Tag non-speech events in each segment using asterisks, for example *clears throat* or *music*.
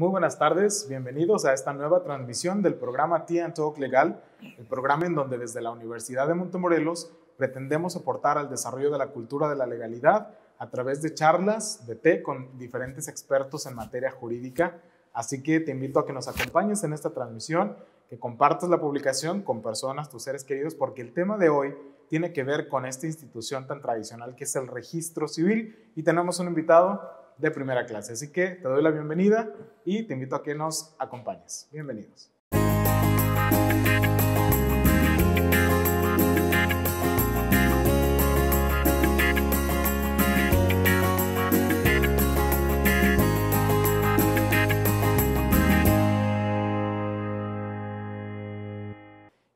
Muy buenas tardes, bienvenidos a esta nueva transmisión del programa Tea Talk Legal, el programa en donde desde la Universidad de Montemorelos pretendemos aportar al desarrollo de la cultura de la legalidad a través de charlas de té con diferentes expertos en materia jurídica. Así que te invito a que nos acompañes en esta transmisión, que compartas la publicación con personas, tus seres queridos, porque el tema de hoy tiene que ver con esta institución tan tradicional que es el registro civil y tenemos un invitado de primera clase. Así que te doy la bienvenida y te invito a que nos acompañes. Bienvenidos.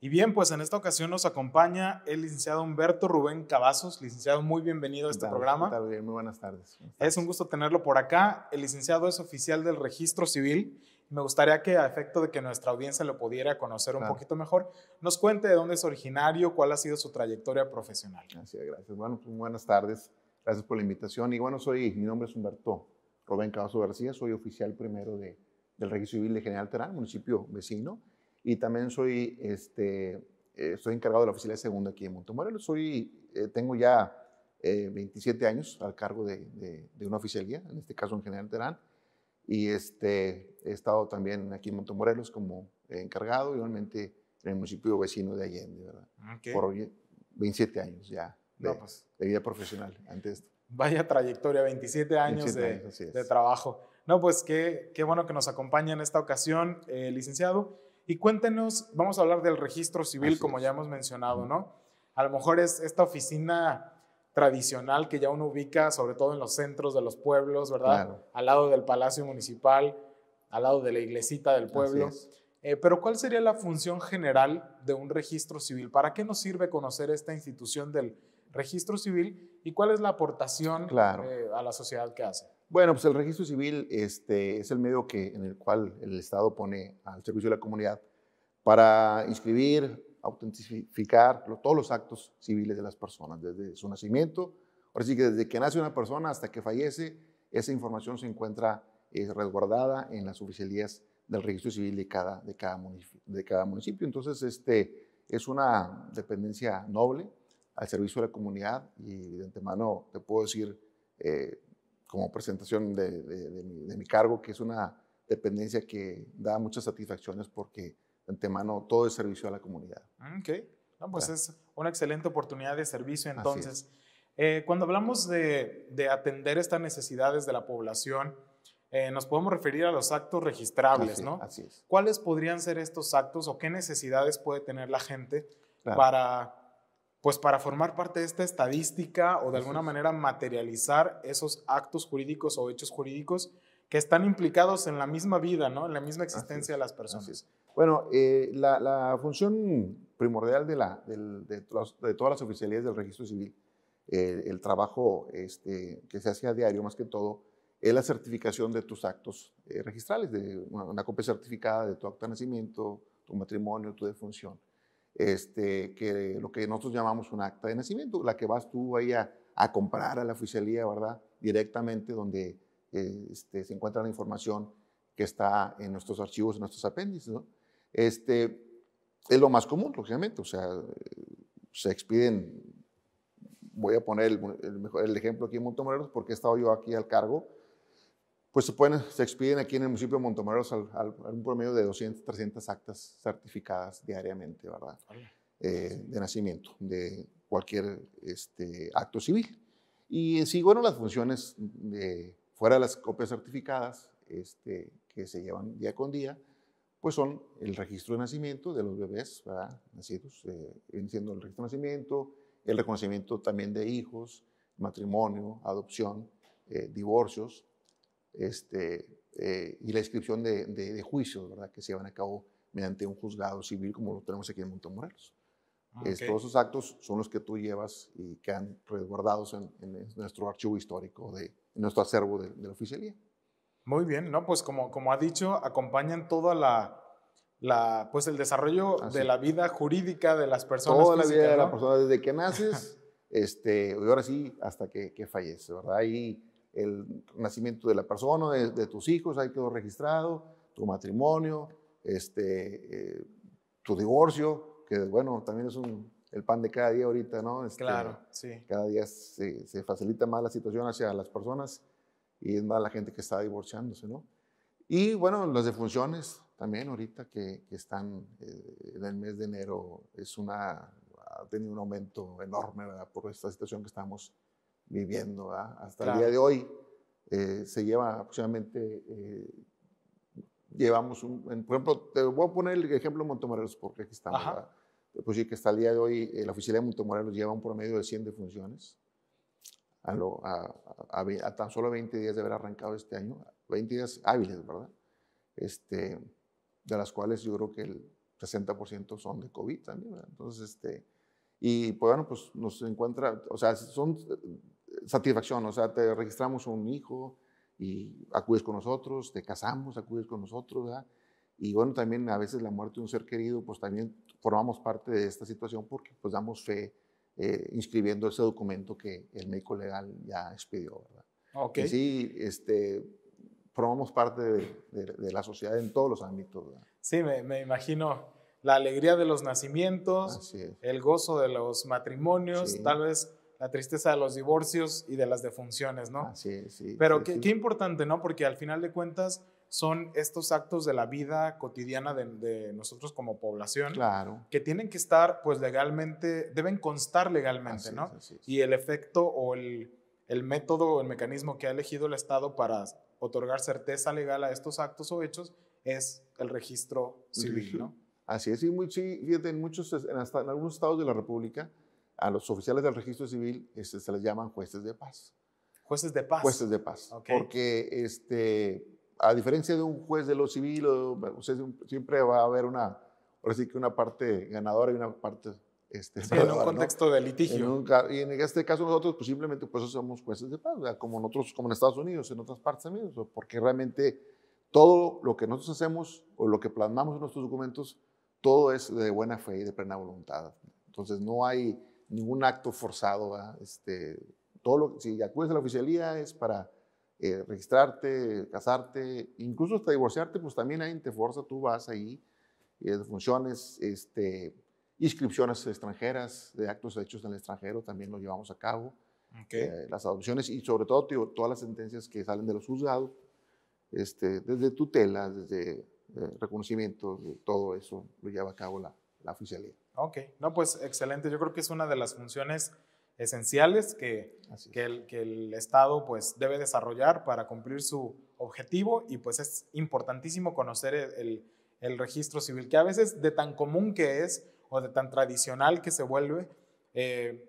Y bien, pues en esta ocasión nos acompaña el licenciado Humberto Rubén Cavazos. Licenciado, muy bienvenido a este programa. muy buenas tardes. Es un gusto tenerlo por acá. El licenciado es oficial del registro civil. Me gustaría que a efecto de que nuestra audiencia lo pudiera conocer un poquito mejor, nos cuente de dónde es originario, cuál ha sido su trayectoria profesional. Gracias, gracias. Bueno, pues, buenas tardes. Gracias por la invitación. Y bueno, soy, mi nombre es Humberto Rubén Cavazos García. Soy oficial primero de, del registro civil de General Terán, municipio vecino y también soy, este, eh, encargado de la oficina de segundo aquí en Montemorelos. Soy, eh, tengo ya 27 eh, años al cargo de, de, de, una oficialía, en este caso en General Terán, y este, he estado también aquí en Montemorelos como encargado, igualmente en el municipio vecino de Allende, ¿verdad? Ah, Por 27 años ya pues. de, vida profesional antes esto. Vaya trayectoria, 27 años, de trabajo. No, pues qué, qué, bueno que nos acompañe en esta ocasión, eh, licenciado. Y cuéntenos, vamos a hablar del registro civil, como ya hemos mencionado, ¿no? A lo mejor es esta oficina tradicional que ya uno ubica, sobre todo en los centros de los pueblos, ¿verdad? Al lado del Palacio Municipal, al lado de la iglesita del pueblo. Eh, pero ¿cuál sería la función general de un registro civil? ¿Para qué nos sirve conocer esta institución del registro civil y cuál es la aportación eh, a la sociedad que hace? Bueno, pues el registro civil este, es el medio que, en el cual el Estado pone al servicio de la comunidad para inscribir, autentificar todos los actos civiles de las personas, desde su nacimiento. Ahora sí que desde que nace una persona hasta que fallece, esa información se encuentra eh, resguardada en las oficialías del registro civil de cada, de cada, municipio, Entonces, este, es una dependencia noble al servicio de la comunidad y de antemano te puedo decir, eh, como presentación de, mi, cargo, que es una dependencia que da muchas satisfacciones porque de antemano todo es servicio a la comunidad. Mm, ok, pues ah. es una excelente oportunidad de servicio entonces. Eh, cuando hablamos de, atender estas necesidades de la población, eh, nos podemos referir a los actos registrables, ¿no? Así es. ¿Cuáles podrían ser estos actos o qué necesidades puede tener la gente para pues para formar parte de esta estadística o de alguna manera materializar esos actos jurídicos o hechos jurídicos que están implicados en la misma vida, ¿no? en la misma existencia de las personas. Bueno, eh, la, función primordial de, todas las oficialidades del registro civil, el trabajo este, que se hace a diario más que todo, es la certificación de tus actos eh, registrales, de una, una, copia certificada de tu acto de nacimiento, tu matrimonio, tu defunción este, que lo que nosotros llamamos un acta de nacimiento, la que vas tú ahí a, comprar a la oficialía, ¿verdad? Directamente donde eh, este, se encuentra la información que está en nuestros archivos, en nuestros apéndices, Este, es lo más común, lógicamente, o sea, se expiden, voy a poner el, mejor, el ejemplo aquí en Montemorelos porque he estado yo aquí al cargo, pues se, se expiden aquí en el municipio de Montomorelos al, un promedio de 200, 300 actas certificadas diariamente, ¿verdad? Eh, de nacimiento, de cualquier este, acto civil. Y en sí, bueno, las funciones de, fuera de las copias certificadas este, que se llevan día con día, pues son el registro de nacimiento de los bebés, ¿verdad? Nacidos, eh, siendo el registro de nacimiento, el reconocimiento también de hijos, matrimonio, adopción, eh, divorcios, este, eh, y la inscripción de, de, juicios ¿verdad? que se llevan a cabo mediante un juzgado civil como lo tenemos aquí en Montemorelos. Ah, todos esos actos son los que tú llevas y quedan resguardados en, nuestro archivo histórico, de, en nuestro acervo de, la oficialía. Muy bien, ¿no? Pues como, como ha dicho, acompañan toda la, la pues el desarrollo de la vida jurídica de las personas. Toda la vida de la persona, desde que naces, *laughs* este, y ahora sí, hasta que, que falleces, ¿verdad? Y, el nacimiento de la persona, de, tus hijos, ahí quedó registrado, tu matrimonio, este, eh, tu divorcio, que bueno, también es el pan de cada día ahorita, ¿no? Este, claro, sí. Cada día se, facilita más la situación hacia las personas y es más la gente que está divorciándose, ¿no? Y bueno, las defunciones también ahorita que, que están eh, en el mes de enero, es una, ha tenido un aumento enorme ¿verdad? por esta situación que estamos viviendo ¿verdad? hasta el día de hoy. Eh, se lleva aproximadamente, eh, llevamos un, por ejemplo, te voy a poner el ejemplo de Montemorelos, porque aquí estamos. Pues sí, que hasta el día de hoy eh, la oficina de Montemorelos lleva un promedio de 100 defunciones, a, lo, a, tan solo 20 días de haber arrancado este año, 20 días hábiles, ¿verdad? Este, de las cuales yo creo que el 60% son de COVID también, ¿verdad? Entonces, este, y pues bueno, pues nos encuentra, o sea, son satisfacción, o sea, te registramos un hijo y acudes con nosotros, te casamos, acudes con nosotros, ¿verdad? Y bueno, también a veces la muerte de un ser querido, pues también formamos parte de esta situación porque pues damos fe eh, inscribiendo ese documento que el médico legal ya expidió, ¿verdad? Ok. sí, este, formamos parte de, la sociedad en todos los ámbitos, ¿verdad? Sí, me, imagino la alegría de los nacimientos, el gozo de los matrimonios, tal vez la tristeza de los divorcios y de las defunciones, ¿no? Sí, sí. Pero qué, importante, ¿no? Porque al final de cuentas son estos actos de la vida cotidiana de, nosotros como población claro. que tienen que estar, pues legalmente, deben constar legalmente, ¿no? Y el efecto o el, el método o el mecanismo que ha elegido el Estado para otorgar certeza legal a estos actos o hechos es el registro civil, ¿no? Así es, y sí, fíjate, en, muchos, en, hasta, en algunos estados de la República, a los oficiales del registro civil este, se les llaman jueces de paz. Jueces de paz. Jueces de paz. Porque este, a diferencia de un juez de lo civil, o, siempre va a haber una, que una parte ganadora y una parte... Este, en un contexto de litigio. y en este caso nosotros pues simplemente pues somos jueces de paz, como nosotros, como en Estados Unidos, en otras partes también, porque realmente todo lo que nosotros hacemos o lo que plasmamos en nuestros documentos, todo es de buena fe y de plena voluntad. Entonces no hay ningún acto forzado. Este, todo lo, si acudes a la oficialía es para eh, registrarte, casarte, incluso hasta divorciarte, pues también alguien te fuerza, tú vas ahí, funciones, este, inscripciones extranjeras, de actos hechos en el extranjero, también lo llevamos a cabo. Eh, las adopciones y sobre todo todas las sentencias que salen de los juzgados, este, desde tutela, desde eh, reconocimiento, todo eso lo lleva a cabo la, la oficialía. Ok, no, pues excelente. Yo creo que es una de las funciones esenciales que, el, Estado pues debe desarrollar para cumplir su objetivo y pues es importantísimo conocer el, registro civil, que a veces de tan común que es o de tan tradicional que se vuelve, eh,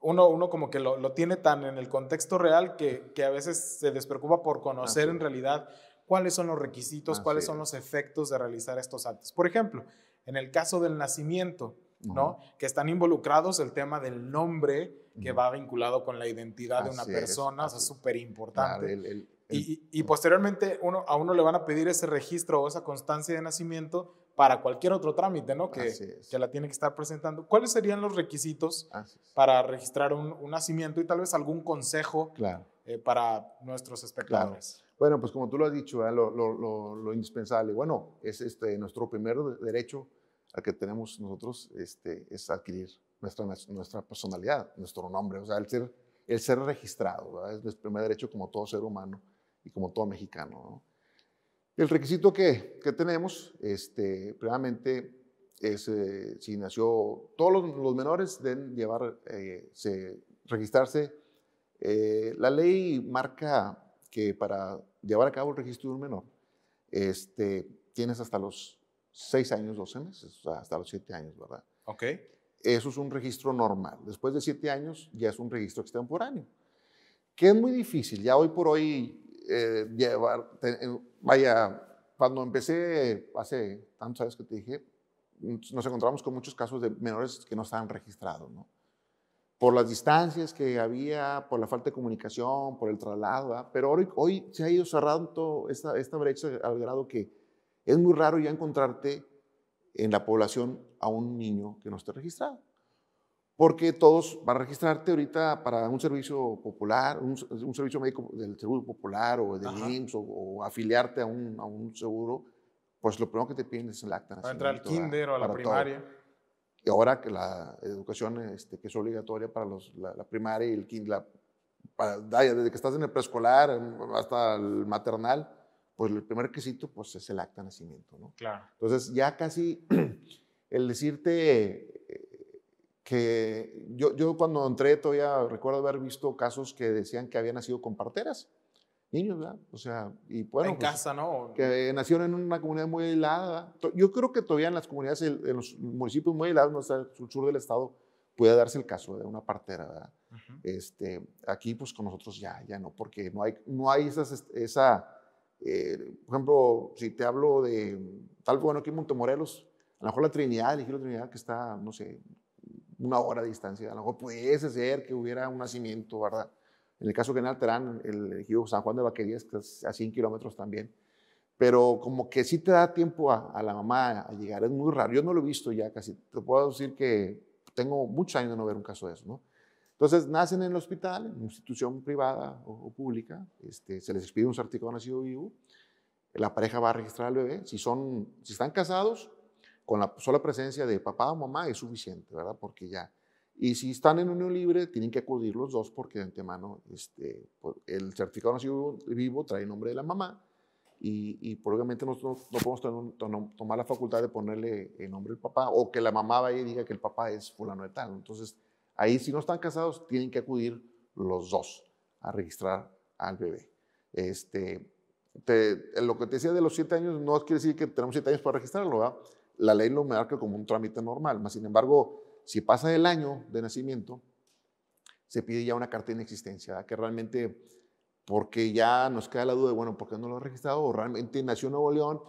uno, uno como que lo, tiene tan en el contexto real que, a veces se despreocupa por conocer en realidad cuáles son los requisitos, cuáles son los efectos de realizar estos actos. Por ejemplo, en el caso del nacimiento, ¿no? Que están involucrados el tema del nombre que va vinculado con la identidad de una persona, es, súper importante. y, posteriormente a uno le van a pedir ese registro o esa constancia de nacimiento para cualquier otro trámite, ¿no? Que, la tiene que estar presentando. ¿Cuáles serían los requisitos para registrar un, nacimiento y tal vez algún consejo eh, para nuestros espectadores? Bueno, pues como tú lo has dicho, lo, indispensable, bueno, es este, nuestro primer derecho al que tenemos nosotros este, es adquirir nuestra, nuestra personalidad, nuestro nombre, o sea, el ser, el ser registrado, es nuestro primer derecho como todo ser humano y como todo mexicano. El requisito que, tenemos, este, primeramente, es eh, si nació, todos los, menores deben llevar, eh, registrarse. Eh, la ley marca que para llevar a cabo el registro de un menor, este, tienes hasta los 6 años, 12 meses, hasta los 7 años, ¿verdad? Ok. Eso es un registro normal. Después de 7 años ya es un registro extemporáneo, que es muy difícil. Ya hoy por hoy, eh, llevar, eh, vaya, cuando empecé hace tantos años que te dije, nos encontramos con muchos casos de menores que no estaban registrados, ¿no? por las distancias que había, por la falta de comunicación, por el traslado, pero hoy, hoy se ha ido cerrando esta, esta brecha al grado que es muy raro ya encontrarte en la población a un niño que no esté registrado. Porque todos, van a registrarte ahorita para un servicio popular, un, servicio médico del Seguro Popular o de IMSS o, afiliarte a un, a un, seguro, pues lo primero que te piden es el acta. Para entrar al kinder o a la primaria. Y ahora que la educación este, que es obligatoria para los, la, primaria y el quinto, desde que estás en el preescolar mm, hasta el maternal, pues el primer quesito pues, es el acta de nacimiento. ¿no? Claro. Entonces ya casi *clears throat* el decirte eh, que yo, yo, cuando entré todavía recuerdo haber visto casos que decían que había nacido con parteras niños, ¿verdad? O sea, y pueden En pues, casa, ¿no? Que nacieron en una comunidad muy helada. Yo creo que todavía en las comunidades, en los municipios muy helados, no está el sur del estado, puede darse el caso de una partera, ¿verdad? este, aquí, pues con nosotros ya, ya no, porque no hay, no hay esas, esa. Eh, por ejemplo, si te hablo de. Tal bueno, aquí en Montemorelos, a lo mejor la Trinidad, el la Trinidad, que está, no sé, una hora de distancia, a lo mejor pudiese ser que hubiera un nacimiento, ¿verdad? En el caso general, Terán, el ejido San Juan de Vaquerías, que es a 100 kilómetros también. Pero como que sí te da tiempo a, la mamá a llegar, es muy raro. Yo no lo he visto ya casi. Te puedo decir que tengo muchos años de no ver un caso de eso, ¿no? Entonces nacen en el hospital, en una institución privada o, pública, este, se les expide un certificado de nacido vivo, la pareja va a registrar al bebé. Si, son, si están casados, con la sola presencia de papá o mamá es suficiente, ¿verdad? Porque ya y si están en unión libre, tienen que acudir los dos porque de antemano este, el certificado nacido vivo trae el nombre de la mamá y, y probablemente nosotros no podemos tomar la facultad de ponerle el nombre del papá o que la mamá vaya y diga que el papá es fulano de tal. Entonces, ahí si no están casados, tienen que acudir los dos a registrar al bebé. Este, lo que te decía de los siete años no quiere decir que tenemos siete años para registrarlo, La ley lo marca como un trámite normal, más sin embargo si pasa el año de nacimiento, se pide ya una carta de inexistencia, que realmente, porque ya nos queda la duda de, bueno, ¿por qué no lo has registrado? O realmente nació en Nuevo León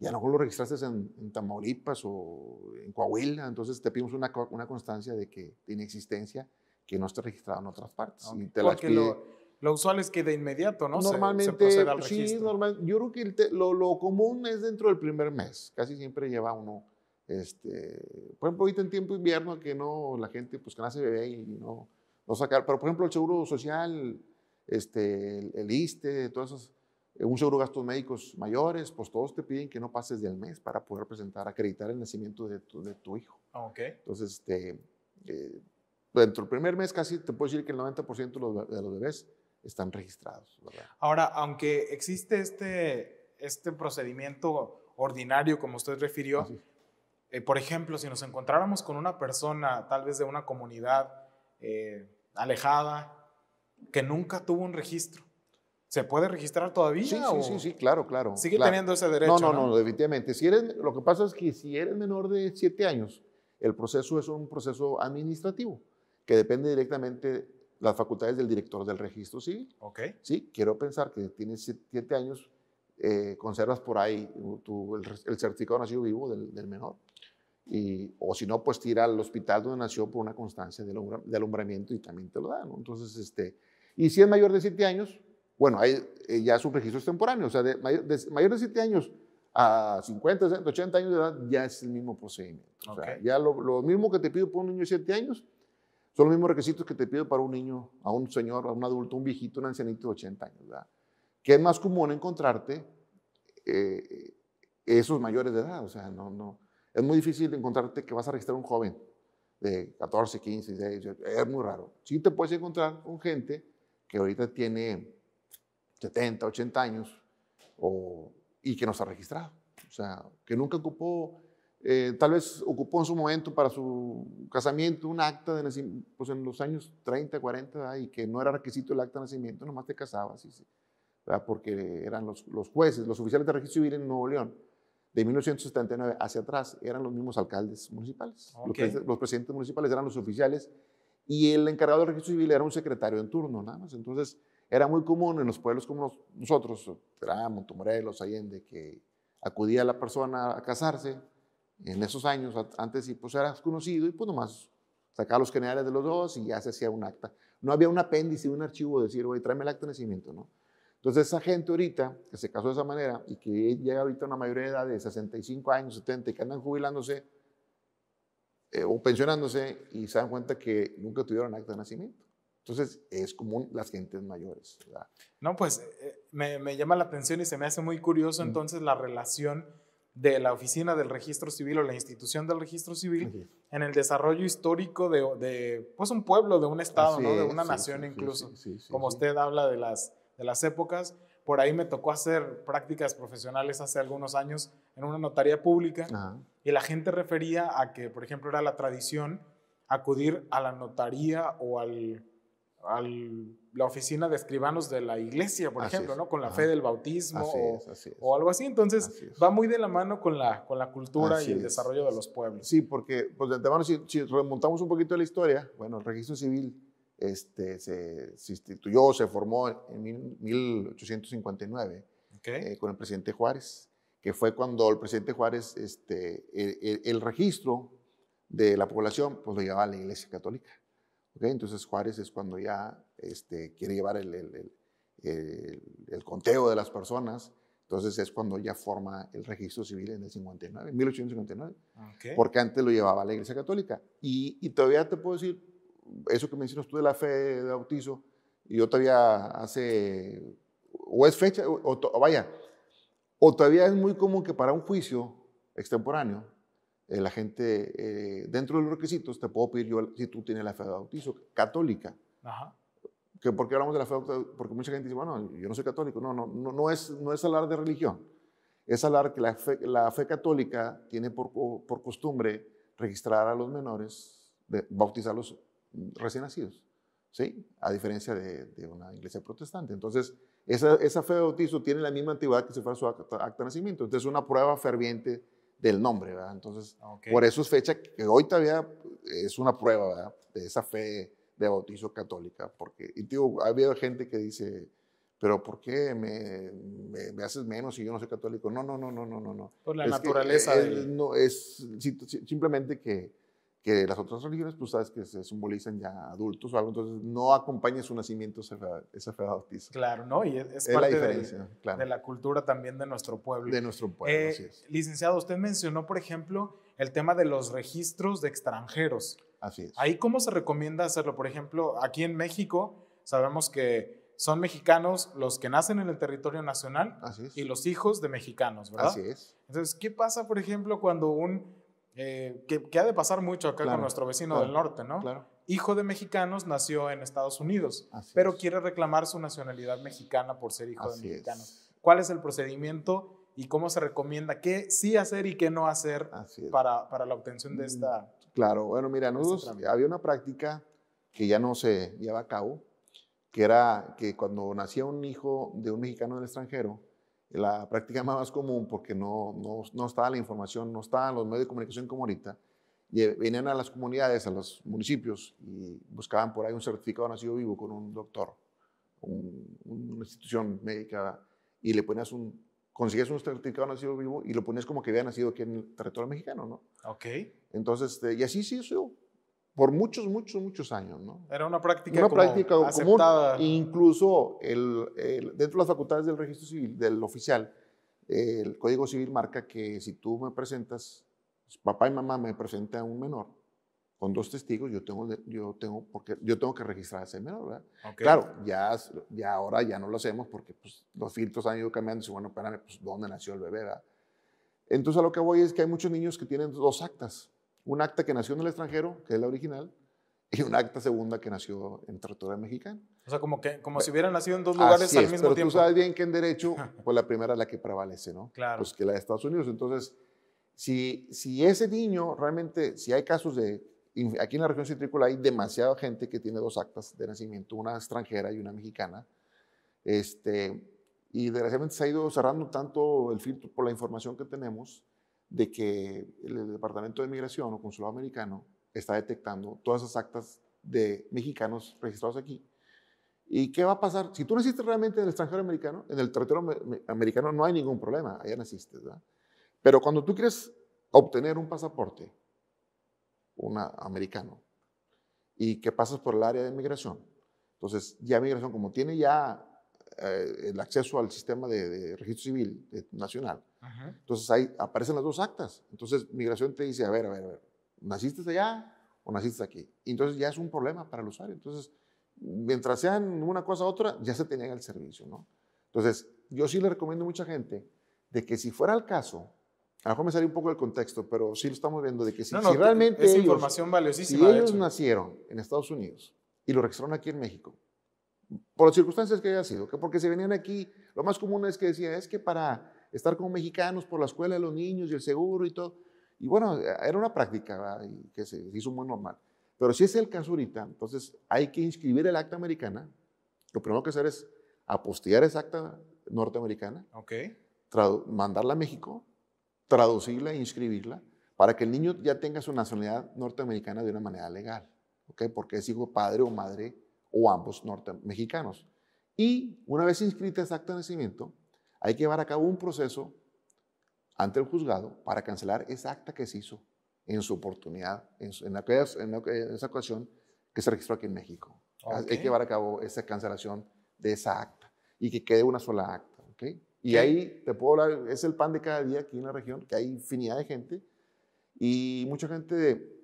y a lo mejor lo registraste en, Tamaulipas o en Coahuila, entonces te pedimos una, constancia de que tiene existencia, que no está registrado en otras partes. Lo, usual es que de inmediato, ¿no? Normalmente, se, se al sí, normal, yo creo que lo común es dentro del primer mes, casi siempre lleva uno este, por ejemplo, ahorita en tiempo invierno que no, la gente pues que nace bebé y no, no sacar, pero por ejemplo el seguro social, este, el, el ISTE, todas eh, un seguro gastos médicos mayores, pues todos te piden que no pases del mes para poder presentar, acreditar el nacimiento de tu, de tu hijo. Ah, ok. Entonces, este, eh, dentro del primer mes casi te puedo decir que el 90% de los, de los bebés están registrados. Ahora, aunque existe este, este procedimiento ordinario, como usted refirió, eh, por ejemplo, si nos encontráramos con una persona, tal vez de una comunidad eh, alejada, que nunca tuvo un registro, ¿se puede registrar todavía? Sí, sí, sí, claro, claro. Sigue teniendo ese derecho. No, no, no, definitivamente. Si eres, lo que pasa es que si eres menor de siete años, el proceso es un proceso administrativo que depende directamente de las facultades del director del registro civil. Ok. Sí, quiero pensar que tienes siete años, eh, conservas por ahí el, certificado de nacido vivo del menor o si no, pues tira al hospital donde nació por una constancia de, alumbramiento y también te lo dan. Entonces, este, y si es mayor de 7 años, bueno, hay, eh, ya un registro extemporáneo. o sea, de mayor, de, 7 años a 50, 80 años de edad, ya es el mismo procedimiento. O sea, ya lo, mismo que te pido para un niño de 7 años, son los mismos requisitos que te pido para un niño, a un señor, a un adulto, un viejito, un ancianito de 80 años, ¿verdad? Que es más común encontrarte eh, esos mayores de edad, o sea, no, no es muy difícil encontrarte que vas a registrar a un joven de 14, 15, 16, es muy raro. Sí te puedes encontrar con gente que ahorita tiene 70, 80 años o, y que no ha registrado. O sea, que nunca ocupó, eh, tal vez ocupó en su momento para su casamiento un acta de nacimiento, pues en los años 30, 40, y que no era requisito el acta de nacimiento, nomás te casabas, porque eran los, los jueces, los oficiales de registro civil en Nuevo León de 1979 hacia atrás eran los mismos alcaldes municipales. Los, presidentes municipales eran los oficiales y el encargado del registro civil era un secretario en turno, nada más. Entonces, era muy común en los pueblos como nosotros, era Montomorelos, Allende, que acudía la persona a casarse en esos años, antes y pues era conocido y pues nomás sacaba los generales de los dos y ya se hacía un acta. No había un apéndice, un archivo de decir, oye, tráeme el acta de nacimiento, ¿no? Entonces, esa gente ahorita que se casó de esa manera y que llega ahorita a una mayoría de edad de 65 años, 70, que andan jubilándose eh, o pensionándose y se dan cuenta que nunca tuvieron acta de nacimiento. Entonces, es común las gentes mayores. No, pues eh, me, llama la atención y se me hace muy curioso mm. entonces la relación de la oficina del registro civil o la institución del registro civil en el desarrollo histórico de, pues un pueblo, de un estado, ¿no? de una nación incluso. Como usted habla de las de las épocas. Por ahí me tocó hacer prácticas profesionales hace algunos años en una notaría pública y la gente refería a que, por ejemplo, era la tradición acudir a la notaría o al, la oficina de escribanos de la iglesia, por ejemplo, ¿no? Con la fe del bautismo o, algo así. Entonces, va muy de la mano con la, con la cultura y el desarrollo de los pueblos. Sí, porque pues de antemano, si, si remontamos un poquito a la historia, bueno, el registro civil este, se, instituyó, se formó en 1859 eh, con el presidente Juárez, que fue cuando el presidente Juárez, este, el, registro de la población, pues lo llevaba a la Iglesia Católica. entonces Juárez es cuando ya este, quiere llevar el, el, conteo de las personas. Entonces es cuando ya forma el registro civil en el 59, 1859. Porque antes lo llevaba la Iglesia Católica. Y, y, todavía te puedo decir, eso que mencionas tú de la fe de bautizo, y yo todavía hace, o es fecha, o, vaya, o todavía es muy común que para un juicio extemporáneo, eh, la gente, eh, dentro de los requisitos, te puedo pedir yo, si tú tienes la fe de bautizo católica. Que ¿Por qué hablamos de la fe de bautizo? Porque mucha gente dice, bueno, yo no soy católico. No, no, no, no, es, no es hablar de religión. Es hablar que la fe, la fe católica tiene por, por costumbre registrar a los menores, de, bautizarlos recién nacidos, ¿sí? A diferencia de, una iglesia protestante. Entonces, esa, esa, fe de bautizo tiene la misma antigüedad que si fuera su acta, de nacimiento. Entonces, es una prueba ferviente del nombre, ¿verdad? Entonces, por eso es fecha que hoy todavía es una prueba, ¿verdad? De esa fe de bautizo católica. Porque, y digo, ha habido gente que dice, pero ¿por qué me, me, haces menos si yo no soy católico? No, no, no, no, no, no. Por la naturaleza. no, es simplemente que que las otras religiones, pues sabes que se simbolizan ya adultos o algo, entonces no acompaña su nacimiento ese, feado. Claro, ¿no? Y es, parte la de, de, la cultura también de nuestro pueblo. De nuestro pueblo, eh, así es. Licenciado, usted mencionó, por ejemplo, el tema de los registros de extranjeros. Así es. Ahí, ¿cómo se recomienda hacerlo? Por ejemplo, aquí en México sabemos que son mexicanos los que nacen en el territorio nacional y los hijos de mexicanos, ¿verdad? Así es. Entonces, ¿qué pasa, por ejemplo, cuando un eh, que, ha de pasar mucho acá con nuestro vecino del norte, ¿no? Claro. Hijo de mexicanos, nació en Estados Unidos, pero quiere reclamar su nacionalidad mexicana por ser hijo de mexicanos. ¿Cuál es el procedimiento y cómo se recomienda qué sí hacer y qué no hacer para, para, la obtención de mm, esta... Claro, bueno, mira, este nosotros había una práctica que ya no se lleva a cabo, que era que cuando nacía un hijo de un mexicano del extranjero, la práctica más común, porque no, no, no estaba la información, no en los medios de comunicación como ahorita, eh, venían a las comunidades, a los municipios, y buscaban por ahí un certificado de nacido vivo con un doctor, una institución médica, y le ponías un, consigues un certificado de nacido vivo y lo ponías como que había nacido aquí en el territorio mexicano, ¿no? Ok. Entonces, este, y así sí, sí, por muchos, muchos, muchos años. ¿no? Era una práctica, una como práctica aceptada. común. Incluso el, dentro de las facultades del registro civil, del oficial, el Código Civil marca que si tú me presentas, pues, papá y mamá me presentan a un menor con dos testigos, yo tengo, yo tengo, porque, yo tengo que registrar a ese menor. ¿verdad? Claro, ya, ya ahora ya no lo hacemos porque pues, los filtros han ido cambiando. Y bueno, espérame, pues, ¿dónde nació el bebé? ¿verdad? Entonces a lo que voy es que hay muchos niños que tienen dos actas un acta que nació en el extranjero, que es la original, y un acta segunda que nació en territorio mexicano. O sea, como, que, como si hubieran nacido en dos lugares así al es, mismo pero Tú sabes bien que en derecho, *laughs* pues la primera es la que prevalece, ¿no? Claro. Pues que la de Estados Unidos. Entonces, si, si ese niño realmente, si hay casos de. Aquí en la región centrícola hay demasiada gente que tiene dos actas de nacimiento, una extranjera y una mexicana. Este, y desgraciadamente se ha ido cerrando tanto el filtro por la información que tenemos de que el Departamento de Migración o Consulado Americano está detectando todas esas actas de mexicanos registrados aquí. ¿Y qué va a pasar? Si tú naciste realmente en el extranjero americano, en el territorio americano no hay ningún problema, allá naciste, ¿verdad? Pero cuando tú quieres obtener un pasaporte, un americano, y que pasas por el área de migración, entonces ya migración, como tiene ya eh, el acceso al sistema de, registro civil eh, nacional, entonces ahí aparecen las dos actas. Entonces migración te dice, a ver, a ver, a ver, ¿naciste allá o naciste aquí? Y entonces ya es un problema para el usuario. Entonces, mientras sean una cosa u otra, ya se tenían el servicio, ¿no? Entonces, yo sí le recomiendo a mucha gente de que si fuera el caso, a lo mejor me salió un poco del contexto, pero sí lo estamos viendo, de que si, realmente... Es información valiosísima. Si ellos nacieron en Estados Unidos y lo registraron aquí en México, por las circunstancias que haya sido, que porque se venían aquí, lo más común es que decía, es que para estar con mexicanos por la escuela de los niños y el seguro y todo. Y bueno, era una práctica y que se hizo muy normal. Pero si es el caso ahorita, entonces hay que inscribir el acta americana. Lo primero que hacer es apostillar esa acta norteamericana, okay. mandarla a México, traducirla e inscribirla para que el niño ya tenga su nacionalidad norteamericana de una manera legal, ¿okay? porque es hijo padre o madre o ambos norteamericanos. Y una vez inscrita esa acta de nacimiento, hay que llevar a cabo un proceso ante el juzgado para cancelar esa acta que se hizo en su oportunidad, en, esa ocasión que se registró aquí en México. Ah, hay que llevar a cabo esa cancelación de esa acta y que quede una sola acta. Y ahí te puedo hablar, es el pan de cada día aquí en la región, que hay infinidad de gente y mucha gente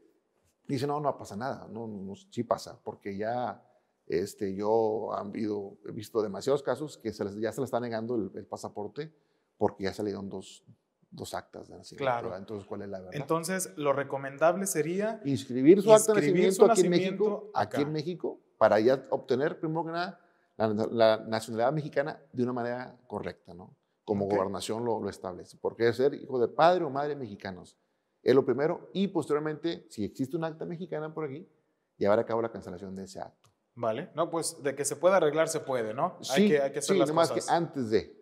dice, no, no pasa nada, no, no sí pasa, porque ya este, yo han he visto demasiados casos que ya se le está negando el, pasaporte porque ya salieron dos, dos actas de nacimiento. Entonces, ¿cuál es la verdad? Entonces, lo recomendable sería inscribir su acta de nacimiento, aquí, en México, para ya obtener, primero que nada, la, nacionalidad mexicana de una manera correcta, ¿no? Como gobernación lo, establece, porque ser hijo de padre o madre mexicanos. Es lo primero, y posteriormente, si existe un acta mexicana por aquí, llevar a cabo la cancelación de ese acta. Vale, no, pues de que se pueda arreglar se puede, ¿no? hay que, hay que hacer sí, las cosas. que antes de.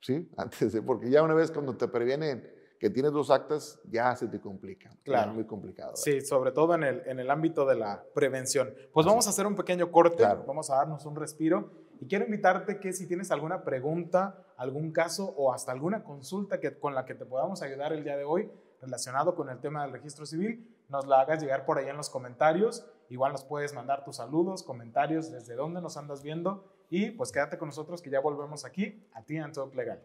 Sí, *laughs* antes de, porque ya una vez cuando te previenen que tienes dos actas, ya se te complica. Claro. muy complicado. Sí, sobre todo en el, ámbito de la prevención. Pues vamos a hacer un pequeño corte, vamos a darnos un respiro y quiero invitarte que si tienes alguna pregunta, algún caso o hasta alguna consulta que, con la que te podamos ayudar el día de hoy relacionado con el tema del registro civil, nos la hagas llegar por ahí en los comentarios Igual nos puedes mandar tus saludos, comentarios, desde dónde nos andas viendo y pues quédate con nosotros que ya volvemos aquí a ti Talk Legal.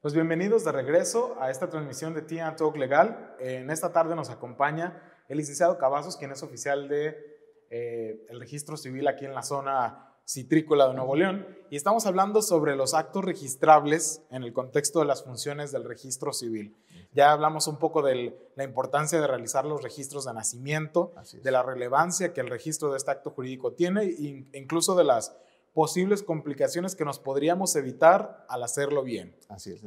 Pues bienvenidos de regreso a esta transmisión de Tian Talk Legal. En esta tarde nos acompaña el licenciado Cavazos, quien es oficial del de, eh, registro civil aquí en la zona citrícola de Nuevo León. Y estamos hablando sobre los actos registrables en el contexto de las funciones del registro civil. Ya hablamos un poco de la importancia de realizar los registros de nacimiento, de la relevancia que el registro de este acto jurídico tiene e incluso de las posibles complicaciones que nos podríamos evitar al hacerlo bien. Así es.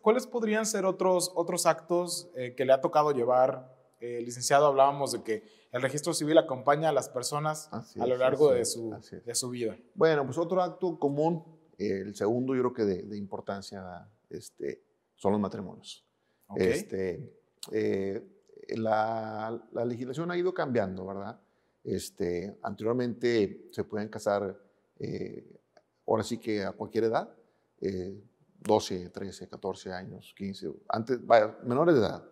¿Cuáles, podrían ser otros, actos eh, que le ha tocado llevar? Eh, el licenciado, hablábamos de que el registro civil acompaña a las personas a lo largo de, su, vida. Bueno, pues otro acto común, el segundo yo creo que de, de importancia este, son los matrimonios. Este, eh, la, legislación ha ido cambiando, ¿verdad? Este, anteriormente se pueden casar, eh, ahora sí que a cualquier edad, 12, 13, 14 años, 15, antes, vaya, menores de edad,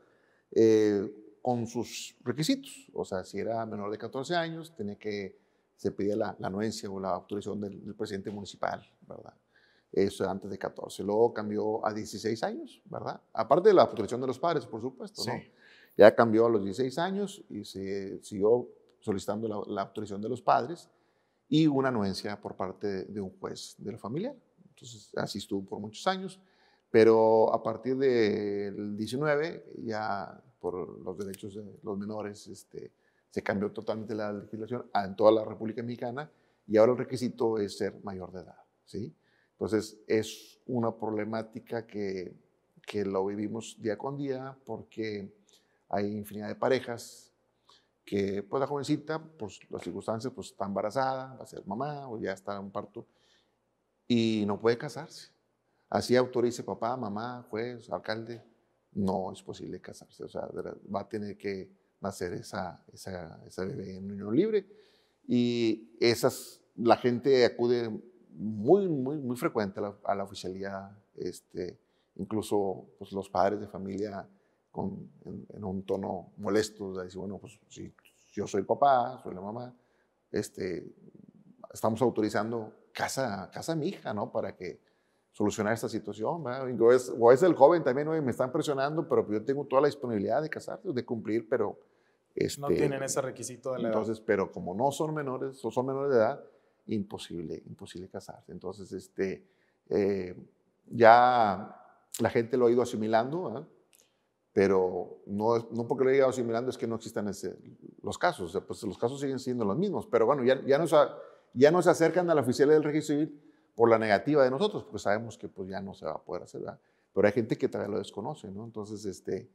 eh, con sus requisitos. O sea, si era menor de 14 años, tenía que, se pedía la, anuencia o la autorización del presidente municipal, ¿verdad? eso antes de 14. Luego cambió a 16 años, ¿verdad? Aparte de la autorización de los padres, por supuesto, ¿no? Sí. Ya cambió a los 16 años y se siguió solicitando la, autorización de los padres y una anuencia por parte de, un juez de la familia. Entonces, así estuvo por muchos años, pero a partir del 19, ya por los derechos de los menores, este, se cambió totalmente la legislación en toda la República Mexicana y ahora el requisito es ser mayor de edad, ¿sí? Entonces, es una problemática que, que lo vivimos día con día porque hay infinidad de parejas que pues la jovencita, pues las circunstancias, pues está embarazada, va a ser mamá o ya está en un parto y no puede casarse. Así autorice papá, mamá, juez, alcalde, no es posible casarse. O sea, va a tener que nacer esa, esa, esa bebé en niño libre. Y esas, la gente acude muy, muy, muy frecuente a la, oficialidad, oficialía, este, incluso pues, los padres de familia con, en, un tono molesto, dice bueno, pues si yo soy el papá, soy la mamá, este, estamos autorizando casa, casa a mi hija, ¿no? Para que solucionar esta situación, o es, o es, el joven también, me están presionando, pero yo tengo toda la disponibilidad de casarte, de cumplir, pero... no tienen este, ese requisito de la Entonces, pero como no son menores, son menores de edad, imposible, imposible casarse. Entonces, este, eh, ya la gente lo ha ido asimilando, pero no, no porque lo haya ido asimilando es que no existan los casos, pues los casos siguen siendo los mismos, pero bueno, ya, ya, se ya acercan a la oficina del registro civil por la negativa de nosotros, porque sabemos que pues ya no se va a poder hacer, pero hay gente que todavía lo desconoce, ¿no? Entonces, este,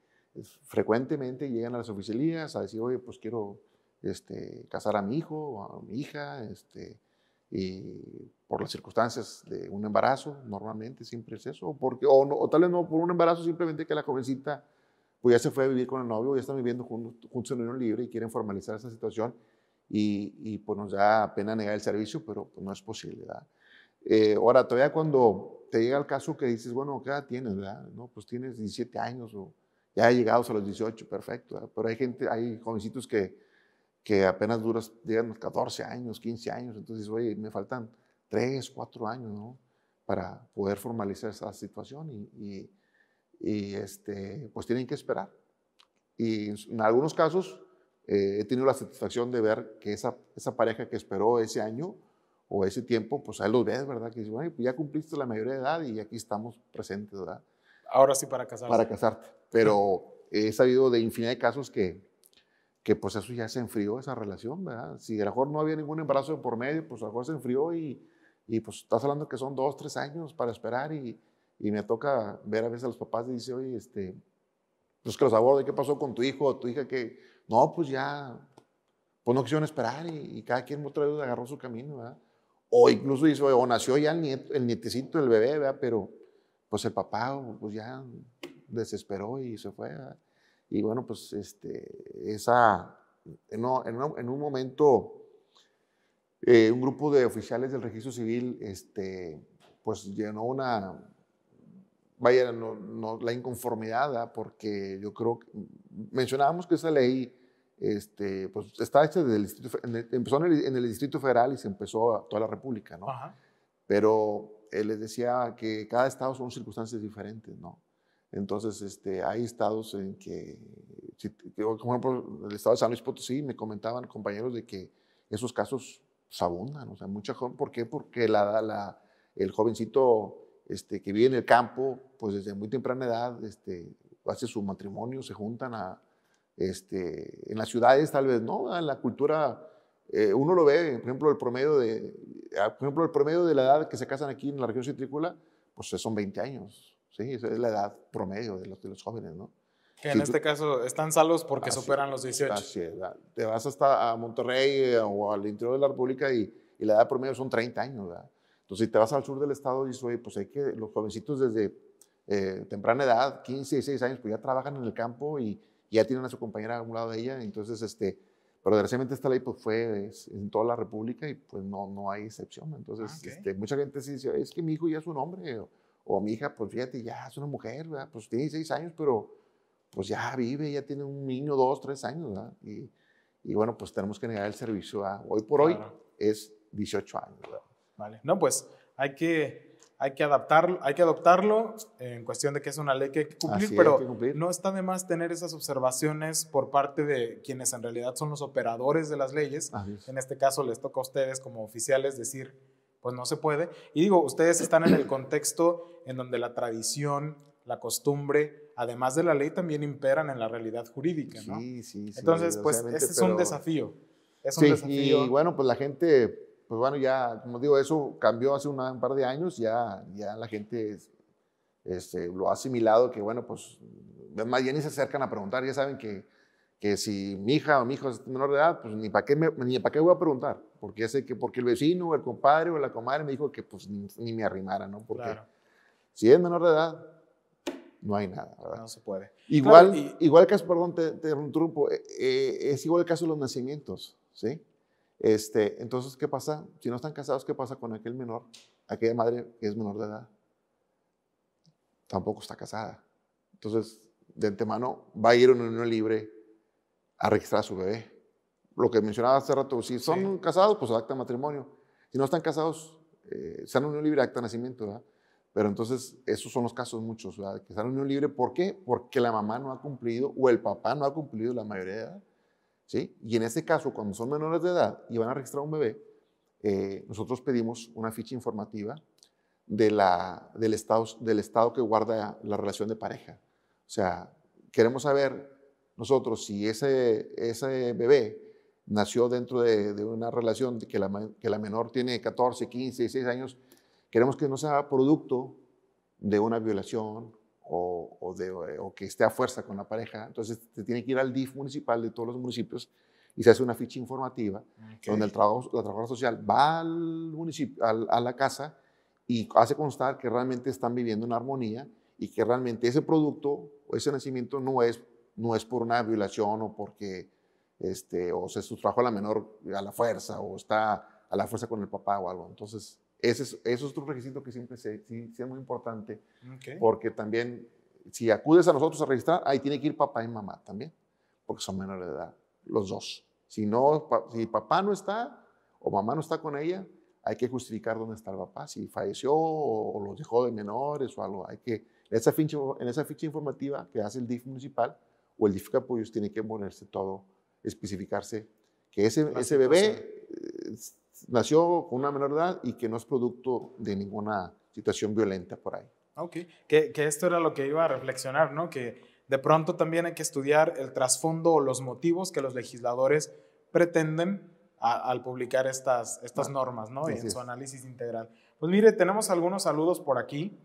frecuentemente llegan a las oficialías a decir, oye, pues quiero este, casar a mi hijo o a mi hija, este, y por las circunstancias de un embarazo, normalmente siempre es eso, o, tal vez no por un embarazo, simplemente que la jovencita pues ya se fue a vivir con el novio, ya están viviendo juntos, en unión libre y quieren formalizar esa situación y, pues nos da pena negar el servicio, pero pues, no es posible, ¿verdad? Eh, ahora, todavía cuando te llega el caso que dices, bueno, ¿qué edad tienes, verdad? No, pues tienes 17 años o ya llegados a los 18, perfecto, pero hay gente, hay jovencitos que que apenas duras, digamos, 14 años, 15 años, entonces, oye, me faltan 3, 4 años, ¿no? Para poder formalizar esa situación y, y, este, pues tienen que esperar. Y en algunos casos eh, he tenido la satisfacción de ver que esa, esa pareja que esperó ese año o ese tiempo, pues ahí los ves, ¿verdad? Que dice, bueno, pues ya cumpliste la mayoría de edad y aquí estamos presentes, ¿verdad? Ahora sí para casarte. Para casarte. Pero he sabido de infinidad de casos que que pues eso ya se enfrió esa relación, ¿verdad? Si a lo mejor no había ningún embarazo por medio, pues a lo mejor se enfrió y, y pues estás hablando que son dos, tres años para esperar y, me toca ver a veces a los papás y dice, oye, este, pues que los aborde, ¿qué pasó con tu hijo o tu hija? Que no, pues ya, pues no quisieron esperar y, cada quien otra vez agarró su camino, ¿verdad? O incluso dice, o nació ya el, el nietecito, el bebé, ¿verdad? Pero pues el papá, pues ya desesperó y se fue, ¿verdad? Y bueno, pues este, esa, en, en un momento, eh, un grupo de oficiales del registro civil este, pues llenó una, vaya, la inconformidad, porque yo creo, que, mencionábamos que esa ley este, pues, está hecha empezó en el, Distrito Federal y se empezó a toda la República, ¿no? Pero eh, les decía que cada estado son circunstancias diferentes, ¿no? Entonces, este, hay estados en que, por ejemplo, el estado de San Luis Potosí, me comentaban compañeros de que esos casos se pues, abundan, o sea, mucha ¿por qué? Porque la, el jovencito este, que vive en el campo, pues desde muy temprana edad, este, hace su matrimonio, se juntan a, este, en las ciudades tal vez, ¿no? En la cultura, eh, uno lo ve, por ejemplo, el promedio de, ah, por ejemplo, el promedio de la edad que se casan aquí en la región citrícola, pues son 20 años, Sí, esa es la edad promedio de los, de los jóvenes, ¿no? Que en este caso están salvos porque superan los 18. Así es. Ah, te vas hasta a Monterrey eh, o al interior de la República y, y la edad promedio son 30 años, ¿verdad? Entonces, si te vas al sur del estado, dices, oye, pues hay que, los jovencitos desde eh, temprana edad, 15, 16 años, pues ya trabajan en el campo y, ya tienen a su compañera a un lado de ella. Entonces, este, pero desgraciadamente esta ley pues fue en toda la República y pues no, no hay excepción. Entonces, ah, este, mucha gente sí dice, es que mi hijo ya es un hombre. O mi hija, pues fíjate, ya es una mujer, ¿verdad? Pues tiene seis años, pero pues ya vive, ya tiene un niño, dos, tres años, Y, bueno, pues tenemos que negar el servicio. a Hoy por hoy es 18 años, Vale. No, pues hay que, hay que adaptarlo, hay que adoptarlo en cuestión de que es una ley que hay que cumplir, pero no está de más tener esas observaciones por parte de quienes en realidad son los operadores de las leyes. En este caso les toca a ustedes como oficiales decir, pues no se puede. Y digo, ustedes están en el contexto en donde la tradición, la costumbre, además de la ley, también imperan en la realidad jurídica, ¿no? Sí, sí, Entonces, pues ese es un desafío. Es un sí, Y bueno, pues la gente, pues bueno, ya, como digo, eso cambió hace un par de años, ya, ya la gente este, lo ha asimilado, que bueno, pues más bien ni se acercan a preguntar, ya saben que, que si mi hija o mi hijo es menor de edad, pues ni para qué, ni para qué voy a preguntar porque que porque el vecino o el compadre o la comadre me dijo que pues ni, me arrimara, ¿no? Porque si es menor de edad, no hay nada, ¿verdad? No se puede. Igual, igual el caso, perdón, te, te interrumpo, eh, eh, es igual el caso de los nacimientos, ¿sí? Este, entonces, ¿qué pasa? Si no están casados, ¿qué pasa con aquel menor, aquella madre que es menor de edad? Tampoco está casada. Entonces, de antemano, va a ir un una libre a registrar a su bebé lo que mencionaba hace rato, si son casados, pues acta matrimonio. Si no están casados, eh, se sean unión libre, acta de nacimiento, ¿verdad? Pero entonces, esos son los casos muchos, ¿verdad? Que sean unión libre, ¿por qué? Porque la mamá no ha cumplido o el papá no ha cumplido la mayoría de edad, ¿sí? Y en ese caso, cuando son menores de edad y van a registrar un bebé, eh, nosotros pedimos una ficha informativa del, estado, del estado que guarda la relación de pareja. O sea, queremos saber nosotros si ese bebé nació dentro de, una relación que la, que la menor tiene 14, 15, 16 años, queremos que no sea producto de una violación o, de, que esté a fuerza con la pareja. Entonces, se tiene que ir al DIF municipal de todos los municipios y se hace una ficha informativa donde el trabajo, la trabajadora social va al a la casa y hace constar que realmente están viviendo en armonía y que realmente ese producto o ese nacimiento no es, no es por una violación o porque este, o se sustrajo a la menor a la fuerza, o está a la fuerza con el papá o algo. Entonces, ese eso es otro requisito que siempre se, muy importante, porque también si acudes a nosotros a registrar, ahí tiene que ir papá y mamá también, porque son menores de edad, los dos. Si, no, si papá no está o mamá no está con ella, hay que justificar dónde está el papá, si falleció o, los dejó de menores o algo. Hay que, en esa, ficha, en esa ficha informativa que hace el DIF municipal o el DIF Capullos tiene que ponerse todo especificarse que ese, ese bebé eh, nació con una menor edad y que no es producto de ninguna situación violenta por ahí. Ok, que, que esto era lo que iba a reflexionar, ¿no? Que de pronto también hay que estudiar el trasfondo o los motivos que los legisladores pretenden al publicar estas, estas ah, normas, ¿no? Y en su análisis integral. Pues mire, tenemos algunos saludos por aquí.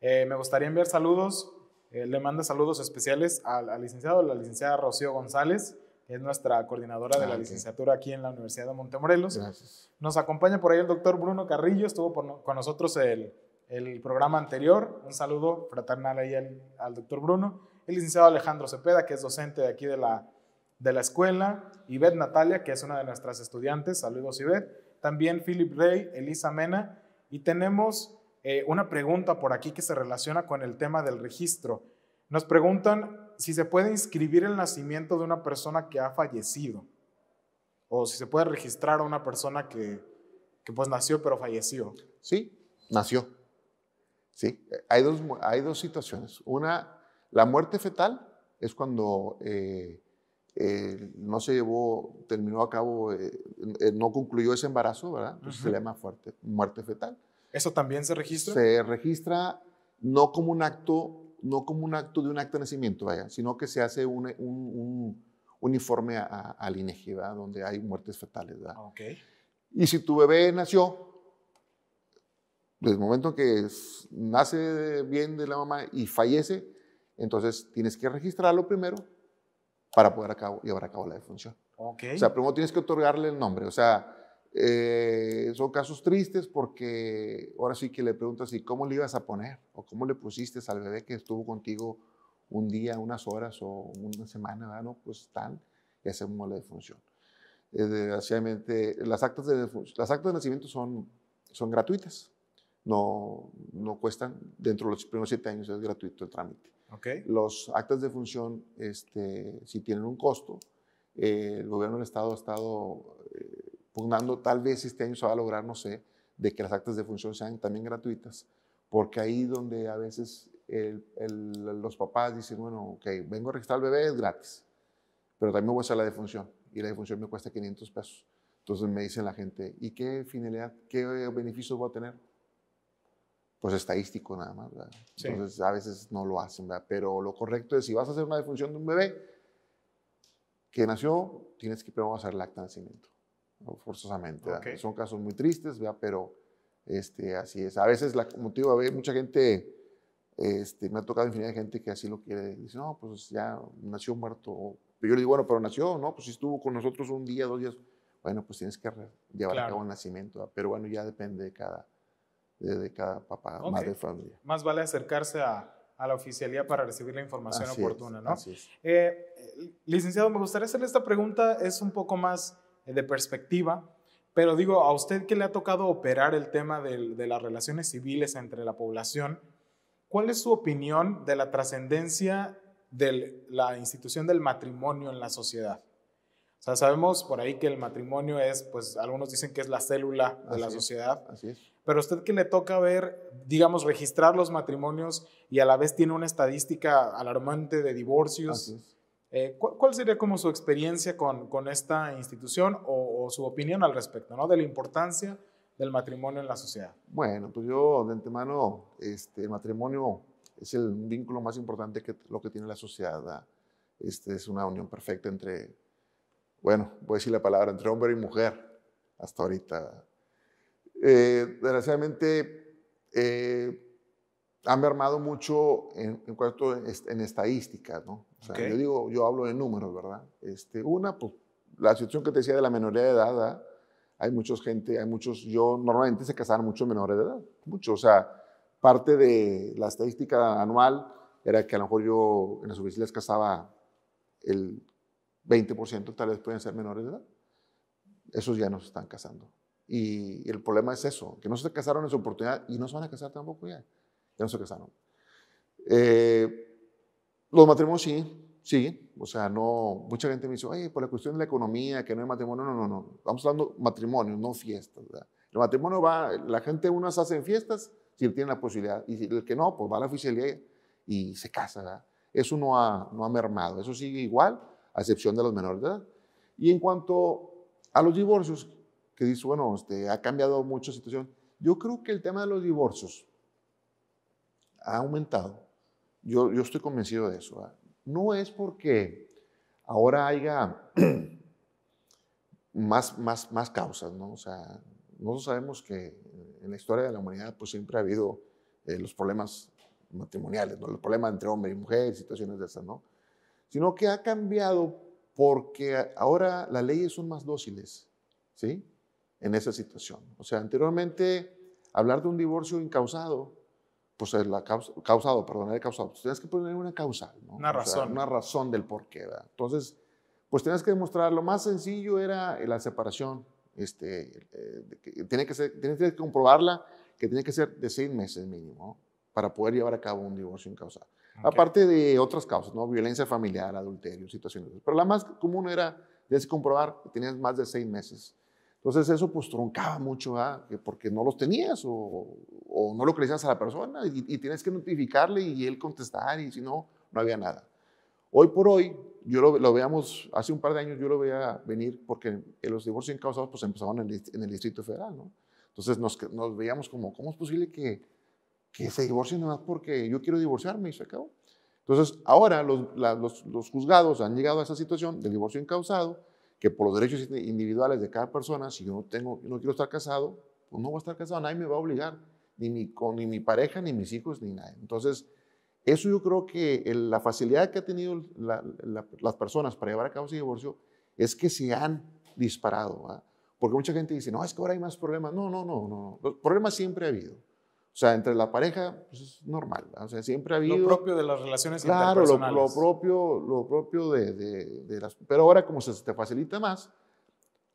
Eh, me gustaría enviar saludos. Eh, le manda saludos especiales al, al licenciado, la licenciada Rocío González, es nuestra coordinadora de la ah, licenciatura aquí en la Universidad de Montemorelos. Nos acompaña por ahí el doctor Bruno Carrillo, estuvo con nosotros el, programa anterior. Un saludo fraternal ahí al, doctor Bruno. El licenciado Alejandro Cepeda, que es docente de aquí de la, de la escuela. Ivette Natalia, que es una de nuestras estudiantes. Saludos, Ivette. También Philip Rey, Elisa Mena. Y tenemos eh, una pregunta por aquí que se relaciona con el tema del registro. Nos preguntan si se puede inscribir el nacimiento de una persona que ha fallecido, o si se puede registrar a una persona que, pues nació pero falleció. Sí, nació. Sí, hay dos, hay dos situaciones. Una, la muerte fetal es cuando eh, eh, no se llevó, terminó a cabo, eh, no concluyó ese embarazo, ¿verdad? Entonces se le llama fuerte, muerte fetal. ¿Eso también se registra? Se registra no como un acto no como un acto de un acto de nacimiento, vaya, sino que se hace un, un, un informe al INEGI, e donde hay muertes fatales. Y si tu bebé nació, desde el momento que nace bien de la mamá y fallece, entonces tienes que registrarlo primero para poder a llevar a cabo la defunción. O sea, primero tienes que otorgarle el nombre. O sea, eh, son casos tristes porque ahora sí que le preguntas, ¿y cómo le ibas a poner? ¿O cómo le pusiste al bebé que estuvo contigo un día, unas horas o una semana? ¿verdad? Ah, no, pues tal, y hacemos la defunción. Eh, desgraciadamente, las actas de, las actas de nacimiento son, son gratuitas, no, no cuestan, dentro de los primeros siete años es gratuito el trámite. Los actas de función, este, si tienen un costo, eh, el gobierno del Estado ha estado pugnando, tal vez este año se va a lograr, no sé, de que las actas de función sean también gratuitas, porque ahí donde a veces los papás dicen, bueno, ok, vengo a registrar al bebé, es gratis, pero también voy a hacer la defunción y la defunción me cuesta 500 pesos. Entonces me dicen la gente, ¿y qué finalidad, qué beneficios voy a tener? Pues estadístico nada más, ¿verdad? Entonces a veces no lo hacen, ¿verdad? Pero lo correcto es, si vas a hacer una defunción de un bebé que nació, tienes que primero hacer el acta de nacimiento forzosamente. Son casos muy tristes, pero este, así es. A veces, la, como a ver, mucha gente, este, me ha tocado infinidad de gente que así lo quiere. Dice, no, pues ya nació muerto. Pero yo le digo, bueno, pero nació, ¿no? Pues si estuvo con nosotros un día, dos días. Bueno, pues tienes que llevar a cabo el nacimiento. Pero bueno, ya depende de cada, de, cada papá, madre familia. Más vale acercarse a, a la oficialía para recibir la información oportuna, ¿no? Eh, licenciado, me gustaría hacerle esta pregunta, es un poco más eh, de perspectiva, pero digo, a usted que le ha tocado operar el tema de, las relaciones civiles entre la población, ¿cuál es su opinión de la trascendencia de la institución del matrimonio en la sociedad? O sea, sabemos por ahí que el matrimonio es, pues algunos dicen que es la célula de la sociedad. así es. Pero usted que le toca ver, digamos, registrar los matrimonios y a la vez tiene una estadística alarmante de divorcios eh, ¿Cuál sería como su experiencia con, esta institución o, su opinión al respecto, ¿no? de la importancia del matrimonio en la sociedad? Bueno, pues yo de antemano, este, el matrimonio es el vínculo más importante que lo que tiene la sociedad. Este, es una unión perfecta entre, bueno, voy a decir la palabra, entre hombre y mujer, hasta ahorita. Eh, desgraciadamente, eh, han mermado mucho en, en, cuanto en, estadísticas, ¿no? yo digo, yo hablo de números, ¿verdad? Este, una, pues, la situación que te decía de la menoría de edad, ¿ah? hay mucha gente, hay muchos, yo normalmente se casaban muchos menores de edad, muchos, o sea, parte de la estadística anual era que a lo mejor yo en las oficinas casaba el 20%, tal vez pueden ser menores de edad. Esos ya no se están casando. Y el problema es eso, que no se casaron en su oportunidad y no se van a casar tampoco ya. Ya no se casaron. Eh, los matrimonios sí, sí. O sea, no, mucha gente me dice, oye, por la cuestión de la economía, que no hay matrimonio. No, no, no. Estamos hablando matrimonios, no fiestas. ¿verdad? El matrimonio va, la gente unas hacen fiestas si tienen la posibilidad. Y el que no, pues va a la oficialía y se casa. ¿verdad? Eso no ha, no ha mermado. Eso sigue igual, a excepción de los menores de Y en cuanto a los divorcios, que dice, bueno, este, ha cambiado mucho la situación. Yo creo que el tema de los divorcios ha aumentado yo, estoy convencido de eso. ¿ah? No es porque ahora haya *clears throat* más, más, más causas, ¿no? O sea, nosotros sabemos que en la historia de la humanidad pues siempre ha habido eh, los problemas matrimoniales, ¿no? los problemas entre hombre y mujer, situaciones de esas, ¿no? Sino que ha cambiado porque ahora las leyes son más dóciles, ¿sí? En esa situación. O sea, anteriormente hablar de un divorcio incausado pues la causa, causado, perdón, el causado. Pues, tienes que poner una causa, ¿no? Una razón. una razón del por qué, ¿verdad? Entonces, pues tienes que demostrar, lo más sencillo era eh, la separación, este, eh, tiene que ser, tienes que comprobarla, que tiene que ser de seis meses mínimo, para poder llevar a cabo un divorcio incausado. Aparte de otras causas, ¿no? Violencia familiar, adulterio, situaciones. Pero la más común era, tienes que comprobar que tenías más de seis meses entonces eso pues troncaba mucho, porque no los tenías o, no lo creías a la persona y, y tienes que notificarle y él contestar y si no, no había nada. Hoy por hoy, yo lo, veíamos, veamos, hace un par de años yo lo veía venir porque los divorcios encausados pues empezaban en el, Distrito Federal, Entonces nos, nos, veíamos como, ¿cómo es posible que, que se nada más porque yo quiero divorciarme y se acabó? Entonces ahora los, los juzgados han llegado a esa situación del divorcio encausado que por los derechos individuales de cada persona, si yo no, tengo, yo no quiero estar casado, pues no voy a estar casado, nadie me va a obligar, ni mi, con, ni mi pareja, ni mis hijos, ni nadie. Entonces, eso yo creo que la facilidad que han tenido las personas para llevar a cabo ese divorcio es que se han disparado, ¿verdad? Porque mucha gente dice, no, es que ahora hay más problemas. No, no, no, no. Los problemas siempre ha habido. O sea, entre la pareja pues es normal. O sea, siempre ha habido... Lo propio de las relaciones claro, interpersonales. Claro, lo, propio, lo propio de, de, de, las... Pero ahora como se te facilita más,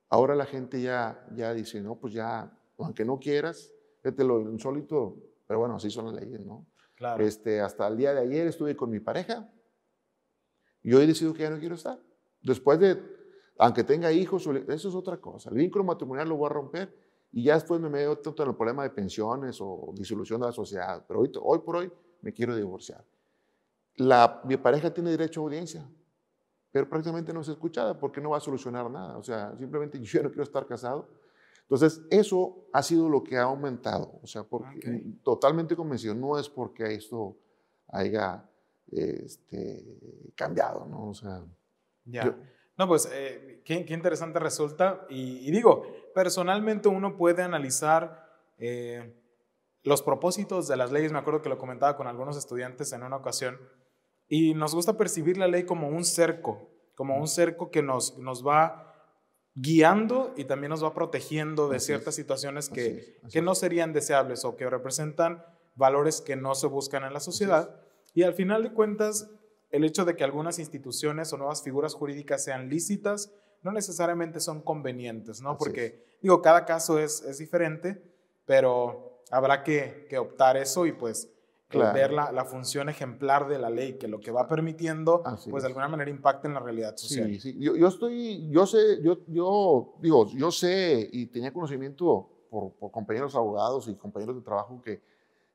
ahora la gente ya, ya dice, no, pues ya, aunque no quieras, vete lo insólito, pero bueno, así son las leyes, ¿no? Claro. Este, hasta el día de ayer estuve con mi pareja y hoy decidido que ya no quiero estar. Después de, aunque tenga hijos, eso es otra cosa. El vínculo matrimonial lo voy a romper y ya después me medio tanto en el problema de pensiones o disolución de la sociedad. Pero hoy, hoy por hoy me quiero divorciar. La, mi pareja tiene derecho a audiencia, pero prácticamente no es escuchada porque no va a solucionar nada. O sea, simplemente *laughs* yo no quiero estar casado. Entonces, eso ha sido lo que ha aumentado. O sea, porque totalmente convencido, no es porque esto haya este, cambiado, ¿no? O sea, no, pues eh, qué, interesante resulta. Y, digo, personalmente uno puede analizar eh, los propósitos de las leyes. Me acuerdo que lo comentaba con algunos estudiantes en una ocasión. Y nos gusta percibir la ley como un cerco, como un cerco que nos, va guiando y también nos va protegiendo de ciertas situaciones que no serían deseables o que representan valores que no se buscan en la sociedad. Y al final de cuentas, el hecho de que algunas instituciones o nuevas figuras jurídicas sean lícitas no necesariamente son convenientes, ¿no? Porque, digo, cada caso es, es diferente, pero habrá que, optar eso y pues eh, ver la, función ejemplar de la ley, que lo que va permitiendo, pues de alguna manera impacte en la realidad social. Sí, sí. Yo, yo, estoy, yo sé, yo, yo, digo, yo sé y tenía conocimiento por compañeros abogados y compañeros de trabajo que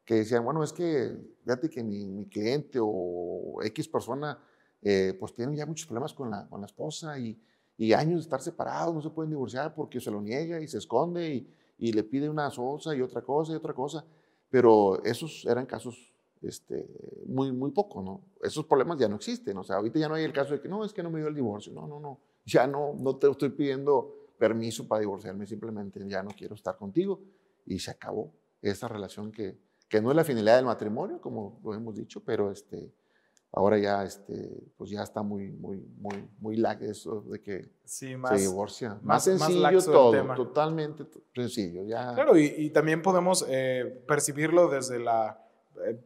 que decían, bueno, es que fíjate que mi, cliente o X persona, eh, pues tienen ya muchos problemas con la, con la esposa y, y, años de estar separados, no se pueden divorciar porque se lo niega y se esconde y, y le pide una sosa y otra cosa y otra cosa. Pero esos eran casos este, muy, muy poco, ¿no? Esos problemas ya no existen, o sea, ahorita ya no hay el caso de que no, es que no me dio el divorcio, no, no, no, ya no, no te estoy pidiendo permiso para divorciarme, simplemente ya no quiero estar contigo y se acabó esa relación que, que no es la finalidad del matrimonio, como lo hemos dicho, pero este, ahora ya, este, pues ya está muy, muy, muy, muy lag eso de que se divorcia. Más, sencillo todo, totalmente sencillo. Ya. Claro, y, también podemos eh, percibirlo desde la, eh,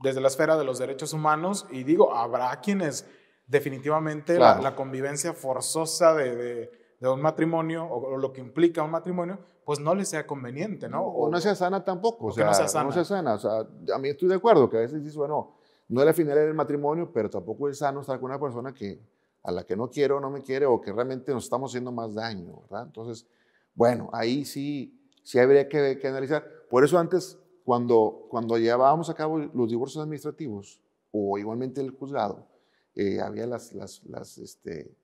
desde la esfera de los derechos humanos y digo, habrá quienes definitivamente la, convivencia forzosa de de un matrimonio o, lo que implica un matrimonio, pues no le sea conveniente, ¿no? O, no sea sana tampoco. O, sea, no sea sana. O sea, a mí estoy de acuerdo que a veces dice bueno, no es la final del matrimonio, pero tampoco es sano estar con una persona que, a la que no quiero, no me quiere o que realmente nos estamos haciendo más daño, ¿verdad? Entonces, bueno, ahí sí, sí habría que, analizar. Por eso antes, cuando, cuando llevábamos a cabo los divorcios administrativos o igualmente el juzgado, eh, había las, las, las este,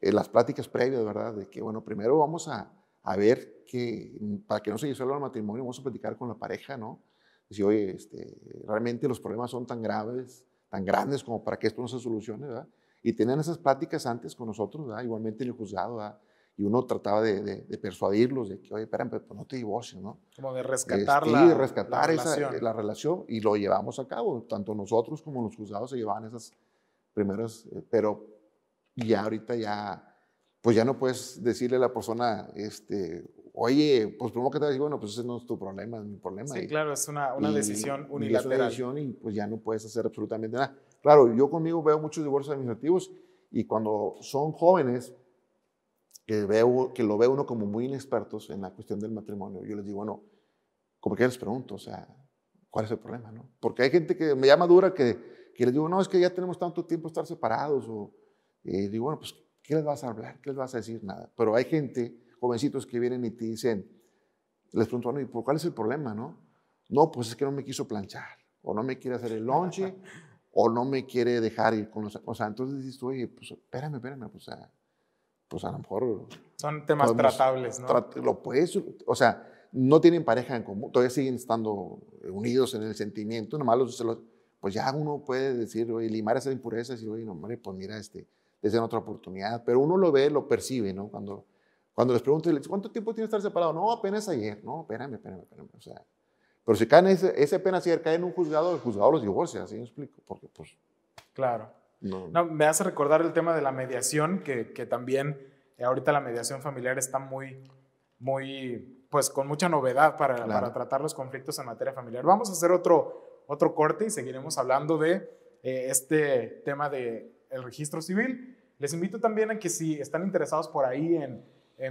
eh, las pláticas previas, ¿verdad? De que, bueno, primero vamos a, a ver que, para que no se disuelva el matrimonio, vamos a platicar con la pareja, ¿no? si oye, este, realmente los problemas son tan graves, tan grandes como para que esto no se solucione, ¿verdad? Y tenían esas pláticas antes con nosotros, ¿verdad? Igualmente en el juzgado, ¿verdad? Y uno trataba de, persuadirlos de que, oye, esperen, pero no te divorcien, ¿no? Como de rescatar, este, la, Sí, de rescatar la esa, relación. Eh, la relación y lo llevamos a cabo. Tanto nosotros como los juzgados se llevaban esas primeras, eh, pero y ahorita ya, pues ya no puedes decirle a la persona, este, oye, pues primero que te decir, bueno, pues ese no es tu problema, es mi problema. Sí, claro, es una, una decisión unilateral. Y es una decisión y pues ya no puedes hacer absolutamente nada. Claro, yo conmigo veo muchos divorcios administrativos y cuando son jóvenes, que, veo, que lo ve uno como muy inexpertos en la cuestión del matrimonio, yo les digo, bueno, como que les pregunto, o sea, ¿cuál es el problema? No? Porque hay gente que me llama dura que, que les digo, no, es que ya tenemos tanto tiempo estar separados o y eh, digo, bueno, pues, ¿qué les vas a hablar? ¿Qué les vas a decir? Nada. Pero hay gente, jovencitos, que vienen y te dicen, les pregunto, bueno, por cuál es el problema, no? No, pues es que no me quiso planchar, o no me quiere hacer el lonche, *laughs* o no me quiere dejar ir con los... O sea, entonces dices tú, oye, pues espérame, espérame, pues a, pues a lo mejor... Son temas tratables, ¿no? lo puedes, o sea, no tienen pareja en común, todavía siguen estando eh, unidos en el sentimiento, nomás los pues ya uno puede decir, oye, limar esas impurezas y, oye, no, hombre, pues mira, este, es en otra oportunidad, pero uno lo ve, lo percibe, ¿no? Cuando, cuando les pregunto, ¿cuánto tiempo tiene estar separado? No, apenas ayer, no, espérame, espérame, espérame, o sea, pero si caen ese, ese apenas ayer, caen en un juzgado, el juzgado los divorcia, así me explico, porque pues... Claro. No. me hace recordar el tema de la mediación, que, que también eh, ahorita la mediación familiar está muy, muy, pues con mucha novedad para, para, tratar los conflictos en materia familiar. Vamos a hacer otro, otro corte y seguiremos hablando de eh, este tema de el registro civil. Les invito también a que si están interesados por ahí en,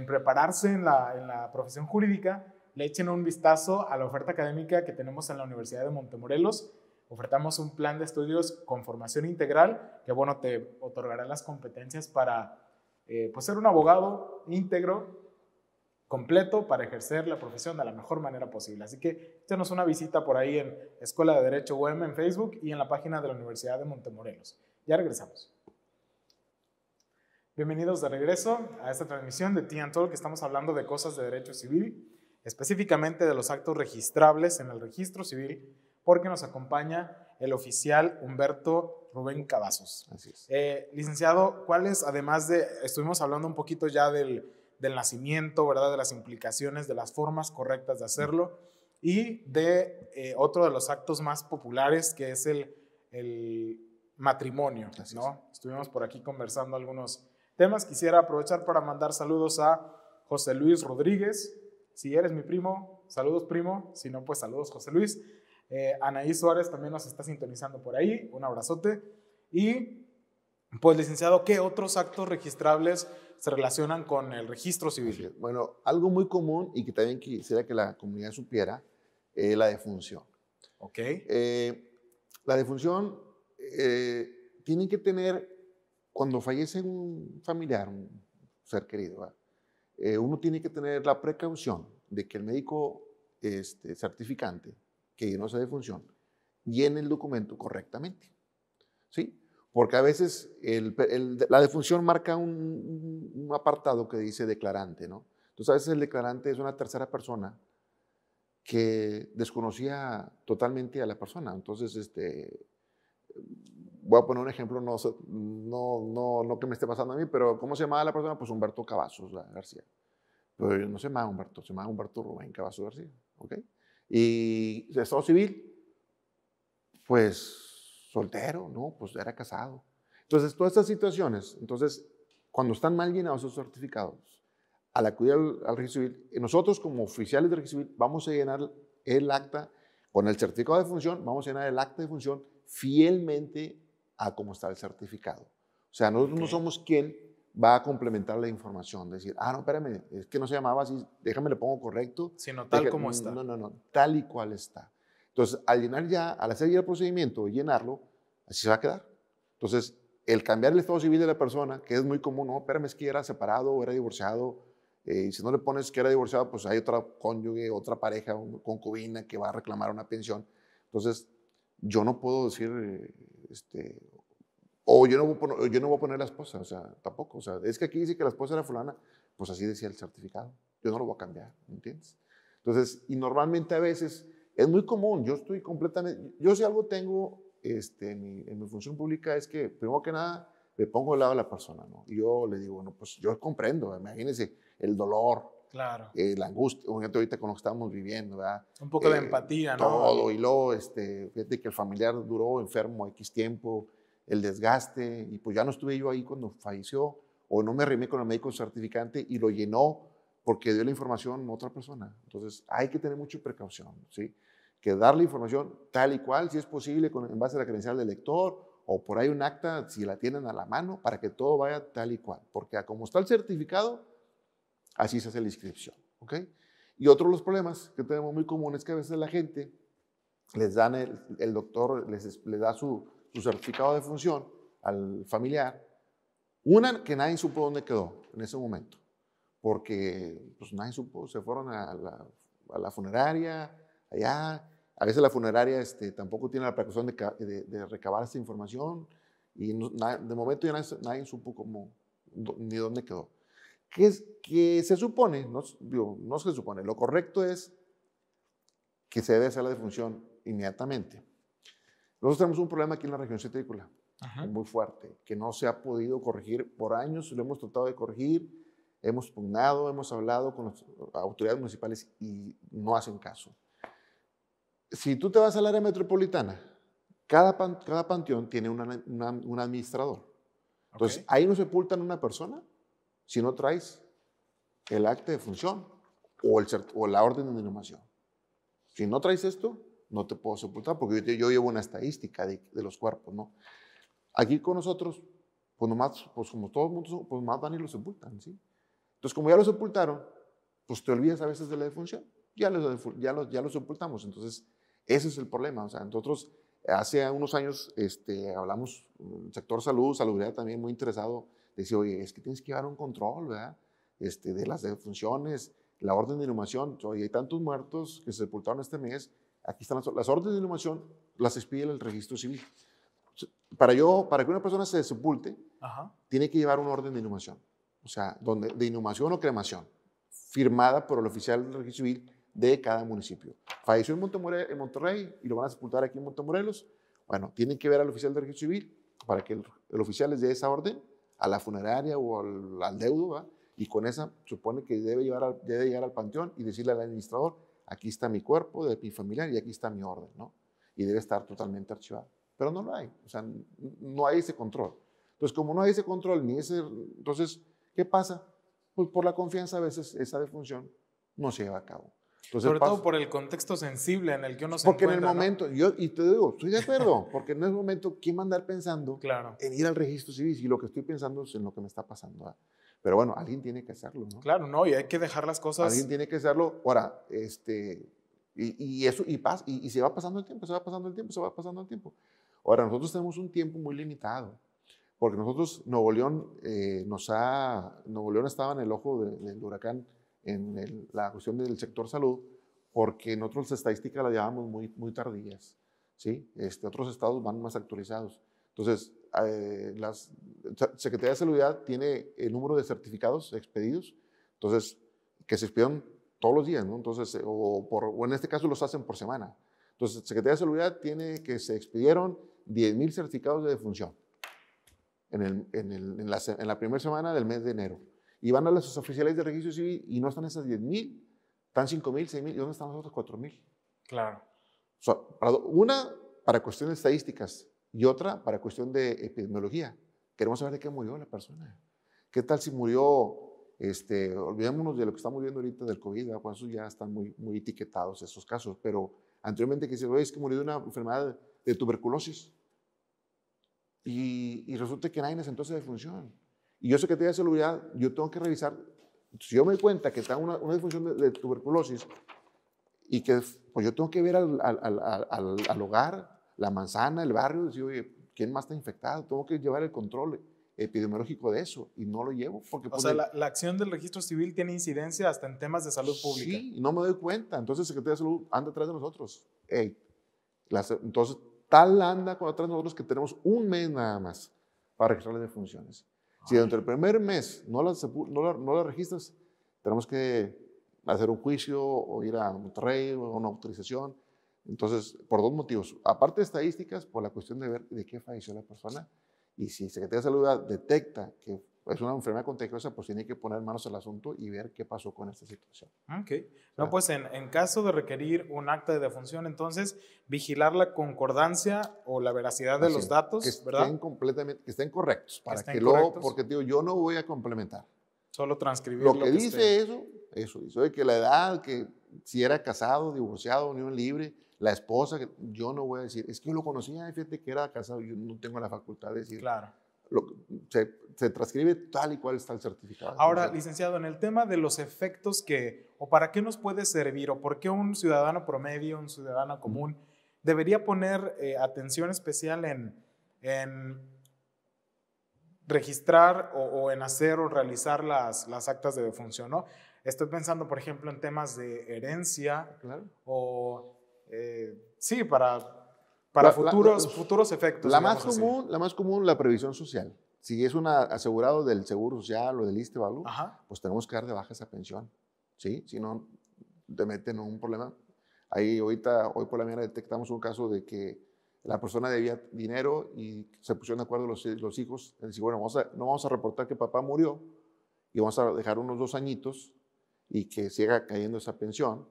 prepararse en la, profesión jurídica, le echen un vistazo a la oferta académica que tenemos en la Universidad de Montemorelos. Ofertamos un plan de estudios con formación integral que, bueno, te otorgará las competencias para eh, pues, ser un abogado íntegro, completo, para ejercer la profesión de la mejor manera posible. Así que échenos una visita por ahí en Escuela de Derecho UEM en Facebook y en la página de la Universidad de Montemorelos. Ya regresamos. Bienvenidos de regreso a esta transmisión de Tian que estamos hablando de cosas de derecho civil, específicamente de los actos registrables en el registro civil, porque nos acompaña el oficial Humberto Rubén Cavazos. es. Eh, licenciado, ¿cuáles, además de, estuvimos hablando un poquito ya del, del, nacimiento, ¿verdad? De las implicaciones, de las formas correctas de hacerlo y de eh, otro de los actos más populares que es el, el matrimonio. ¿no? Estuvimos por aquí conversando algunos temas. Quisiera aprovechar para mandar saludos a José Luis Rodríguez. Si eres mi primo, saludos primo. Si no, pues saludos José Luis. Eh, Anaí Suárez también nos está sintonizando por ahí. Un abrazote. Y pues licenciado, ¿qué otros actos registrables se relacionan con el registro civil? Bueno, algo muy común y que también quisiera que la comunidad supiera, eh, la defunción. Ok. Eh, la defunción eh, tienen que tener, cuando fallece un familiar, un ser querido, eh, uno tiene que tener la precaución de que el médico este, certificante, que no esa defunción llene el documento correctamente. ¿Sí? Porque a veces la defunción marca un, un, apartado que dice declarante, ¿no? Entonces a veces el declarante es una tercera persona que desconocía totalmente a la persona. Entonces, este, voy a poner un ejemplo, no, no, no, no que me esté pasando a mí, pero ¿cómo se llamaba la persona? Pues Humberto Cavazos García. Pero no se llamaba Humberto, se llamaba Humberto Rubén Cavazos García. Y de Estado civil, pues soltero, ¿no? Pues era casado. Entonces, todas estas situaciones, entonces, cuando están mal llenados esos certificados, al acudir al, al registro civil, nosotros como oficiales del registro civil vamos a llenar el acta, con el certificado de función, vamos a llenar el acta de función fielmente a cómo está el certificado. O sea, nosotros no somos quien va a complementar la información, decir, ah, no, espérame, es que no se llamaba así, déjame le pongo correcto. Sino tal como mm, está. No, no, no, tal y cual está. Entonces, al llenar ya, al hacer ya el procedimiento y llenarlo, así se va a quedar. Entonces, el cambiar el estado civil de la persona, que es muy común, no, espérame, es que era separado o era divorciado, y eh, si no le pones que era divorciado, pues hay otra cónyuge, otra pareja, concubina que va a reclamar una pensión. Entonces, yo no puedo decir, este, o yo no, voy a poner, yo no voy a poner la esposa, o sea, tampoco. O sea, es que aquí dice que la esposa era fulana, pues así decía el certificado. Yo no lo voy a cambiar, ¿entiendes? Entonces, y normalmente a veces es muy común, yo estoy completamente, yo si algo tengo este, en, mi, función pública es que, primero que nada, me pongo del lado de la persona, ¿no? Y yo le digo, bueno, pues yo comprendo, imagínense el dolor, Claro. Eh, la angustia, obviamente ahorita con lo que estamos viviendo, ¿verdad? Un poco de eh, empatía, ¿no? Todo, y luego, este, fíjate que el familiar duró enfermo X tiempo, el desgaste, y pues ya no estuve yo ahí cuando falleció, o no me arrimé con el médico certificante y lo llenó porque dio la información a otra persona. Entonces, hay que tener mucha precaución, ¿sí? Que dar la información tal y cual, si es posible, con, en base a la credencial del lector o por ahí un acta, si la tienen a la mano, para que todo vaya tal y cual. Porque como está el certificado, Así se hace la inscripción. ¿ok? Y otro de los problemas que tenemos muy comunes es que a veces la gente les dan, el, doctor les, da su, certificado de función al familiar, una que nadie supo dónde quedó en ese momento, porque pues nadie supo, se fueron a la, funeraria, allá, a veces la funeraria este, tampoco tiene la precaución de, recabar esta información y de momento ya nadie, nadie supo cómo, ni dónde quedó que, se supone, no, no se supone, lo correcto es que se debe hacer la defunción inmediatamente. Nosotros tenemos un problema aquí en la región cetícola, muy fuerte, que no se ha podido corregir por años, lo hemos tratado de corregir, hemos pugnado, hemos hablado con las autoridades municipales y no hacen caso. Si tú te vas al área metropolitana, cada, cada panteón tiene un administrador. Entonces, ahí no sepultan una persona, si no traes el acta de función o, el o la orden de inhumación, Si no traes esto, no te puedo sepultar porque yo, llevo una estadística de, los cuerpos, ¿no? Aquí con nosotros, pues nomás, pues como todos mundo, pues más van y lo sepultan, ¿sí? Entonces, como ya lo sepultaron, pues te olvidas a veces de la defunción. Ya lo, ya los, ya sepultamos. Entonces, ese es el problema. O sea, nosotros hace unos años este, hablamos, mm, sector salud, saludidad también muy interesado decía, oye, es que tienes que llevar un control, ¿verdad? Este, de las defunciones, la orden de inhumación. Oye, hay tantos muertos que se sepultaron este mes, aquí están las, órdenes de inhumación, las expide el registro civil. Para, yo, para que una persona se sepulte, tiene que llevar una orden de inhumación, o sea, de inhumación o cremación, firmada por el oficial del registro civil de cada municipio. Falleció en, Montemore en Monterrey y lo van a sepultar aquí en Montemorelos. Bueno, tienen que ver al oficial del registro civil para que el oficial les dé esa orden a la funeraria o al, al deudo, y con esa supone que debe, llevar debe llegar al panteón y decirle al administrador, aquí está mi cuerpo de mi familiar y aquí está mi orden, ¿no? Y debe estar totalmente archivado. Pero no lo hay, o sea, no hay ese control. Entonces, como no hay ese control ni ese, entonces, ¿qué pasa? Pues por la confianza a veces esa defunción no se lleva a cabo. Sobre todo por el contexto sensible en el que uno se encuentra. Porque en el momento, yo, y te digo, estoy de acuerdo, *laughs* porque en ese momento, ¿quién va a andar pensando en ir al registro civil? Y lo que estoy pensando es en lo que me está pasando. Ah. Pero bueno, alguien tiene que hacerlo, ¿no? Claro, no, y hay que dejar las cosas. Alguien tiene que hacerlo. Ahora, este, y, y eso, y, y, se va pasando el tiempo, se va pasando el tiempo, se va pasando el tiempo. Ahora, nosotros tenemos un tiempo muy limitado porque nosotros, Nuevo León, eh, nos ha, Nuevo León estaba en el ojo del huracán en la cuestión del sector salud, porque en las estadísticas las llevamos muy, muy tardías, ¿sí? Este, otros estados van más actualizados. Entonces, eh, la Secretaría de Salud tiene el número de certificados expedidos, entonces, que se expiden todos los días, ¿no? Entonces, eh, o, por, o en este caso los hacen por semana. Entonces, Secretaría de Salud tiene que se expidieron 10.000 certificados de defunción en, el, en, el, en, la, en la primera semana del mes de enero y van a las oficiales de registro civil y no están esas 10.000, están 5.000, mil, mil, ¿y dónde están los otros 4.000? mil? Claro. una para cuestiones estadísticas y otra para cuestión de epidemiología. Queremos saber de qué murió la persona. ¿Qué tal si murió, este, olvidémonos de lo que estamos viendo ahorita del COVID, ah, ya están muy, muy etiquetados esos casos, pero anteriormente que decían, es que murió de una enfermedad de tuberculosis. Y, resulta que nadie ese entonces de función y yo sé que Salud, celulidad yo tengo que revisar. Si yo me doy cuenta que está una, una disfunción de, tuberculosis y que pues yo tengo que ver al, al, al, al hogar, la manzana, el barrio, decir, oye, ¿quién más está infectado? Tengo que llevar el control epidemiológico de eso y no lo llevo. Porque, o pues, sea, la, la, acción del registro civil tiene incidencia hasta en temas de salud pública. Sí, no me doy cuenta. Entonces, Secretaría de Salud anda atrás de nosotros. entonces, tal anda atrás de nosotros que tenemos un mes nada más para registrar las defunciones. Si durante el primer mes no la, no la, registras, tenemos que hacer un juicio o ir a un Monterrey o una autorización. Entonces, por dos motivos. Aparte de estadísticas, por la cuestión de ver de qué falleció la persona. Y si Secretario de Salud detecta que es pues, una enfermedad contagiosa, pues tiene que poner manos al asunto y ver qué pasó con esta situación. Ok. No, pues en, caso de requerir un acta de defunción, entonces, vigilar la concordancia o la veracidad de los datos, que estén ¿verdad? Completamente, que estén correctos, para que, luego, porque digo, yo no voy a complementar. Solo transcribir lo, lo que, dice eso, eso dice, de que la edad, que si era casado, divorciado, unión libre, la esposa, yo no voy a decir, es que yo lo conocía, fíjate que era casado, yo no tengo la facultad de decir. Claro se, transcribe tal y cual está el certificado. Ahora, licenciado, en el tema de los efectos que, o para qué nos puede servir, o por qué un ciudadano promedio, un ciudadano común, debería poner eh, atención especial en, registrar o, en hacer o realizar las, las actas de defunción, ¿no? Estoy pensando, por ejemplo, en temas de herencia claro. o, eh, sí, para para futuros, futuros efectos. La más, común, la más común, la previsión social. Si es un asegurado del Seguro Social o del ISTEVALU, pues tenemos que dar de baja esa pensión. ¿sí? Si no, te meten en un problema. Ahí ahorita, hoy por la mañana detectamos un caso de que la persona debía dinero y se pusieron de acuerdo los, los hijos. bueno, vamos no vamos a reportar que papá murió y vamos a dejar unos dos añitos y que siga cayendo esa pensión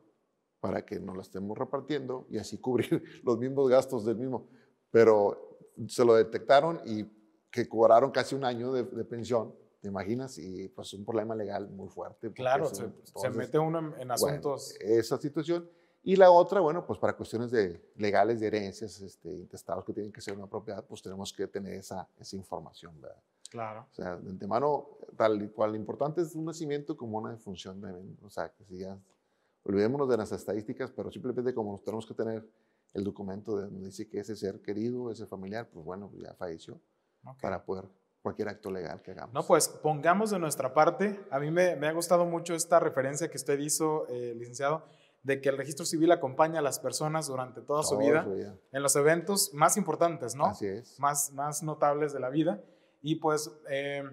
para que no la estemos repartiendo y así *laughs* cubrir los mismos gastos del mismo. Pero se lo detectaron y que cobraron casi un año de, pensión, ¿te imaginas? Y pues un problema legal muy fuerte. Claro, se, mete uno en, asuntos. esa situación. Y la otra, bueno, pues para cuestiones de, legales de herencias, este, intestados que tienen que ser una propiedad, pues tenemos que tener esa, esa información, ¿verdad? Claro. O sea, de antemano, tal y cual, lo importante es un nacimiento como una defunción, de, o sea, que si ya olvidémonos de las estadísticas, pero simplemente como tenemos que tener el documento de donde dice que ese ser querido, ese familiar, pues bueno, ya falleció, para poder cualquier acto legal que hagamos. No, pues pongamos de nuestra parte, a mí me, ha gustado mucho esta referencia que usted hizo, eh, licenciado, de que el registro civil acompaña a las personas durante toda, su, vida, en los eventos más importantes, ¿no? Así es. Más, más notables de la vida. Y pues... Eh,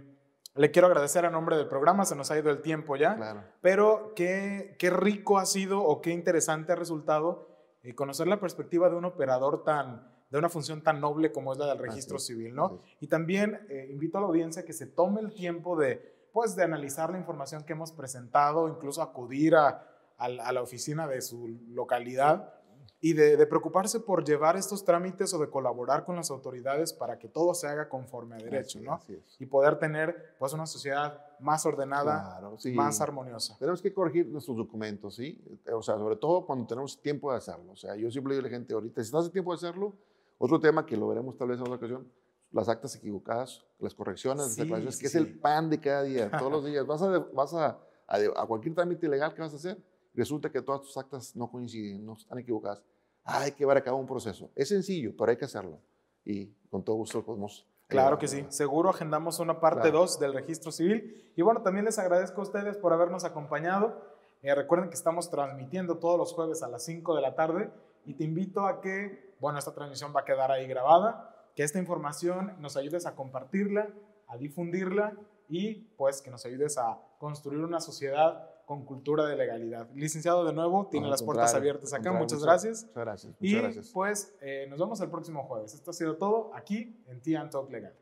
le quiero agradecer a nombre del programa, se nos ha ido el tiempo ya, pero qué, qué rico ha sido o qué interesante ha resultado eh, conocer la perspectiva de un operador tan, de una función tan noble como es la del registro civil, ¿no? Y también eh, invito a la audiencia que se tome el tiempo de, pues, de analizar la información que hemos presentado, incluso acudir a, a la oficina de su localidad y de, preocuparse por llevar estos trámites o de colaborar con las autoridades para que todo se haga conforme a derecho, ¿no? Y poder tener pues una sociedad más ordenada, más armoniosa. Tenemos que corregir nuestros documentos, ¿sí? O sea, sobre todo cuando tenemos tiempo de hacerlo. O sea, yo siempre digo a la gente ahorita, si no hace tiempo de hacerlo, otro tema que lo veremos tal vez en otra ocasión, las actas equivocadas, las correcciones, las declaraciones, que es el pan de cada día, todos los *laughs* días. Vas a, vas a cualquier trámite legal que vas a hacer, resulta que todas tus actas no coinciden, no están equivocadas hay que llevar a cabo un proceso. Es sencillo, pero hay que hacerlo. Y con todo gusto podemos... Claro que sí, seguro agendamos una parte 2 del registro civil. Y bueno, también les agradezco a ustedes por habernos acompañado. Eh, recuerden que estamos transmitiendo todos los jueves a las 5 de la tarde y te invito a que, bueno, esta transmisión va a quedar ahí grabada, que esta información nos ayudes a compartirla, a difundirla y pues que nos ayudes a construir una sociedad con cultura de legalidad. Licenciado, de nuevo, tiene las puertas abiertas acá. Muchas gracias. Muchas gracias. y pues eh, nos vemos el próximo jueves. Esto ha sido todo aquí en Tian Talk Legal.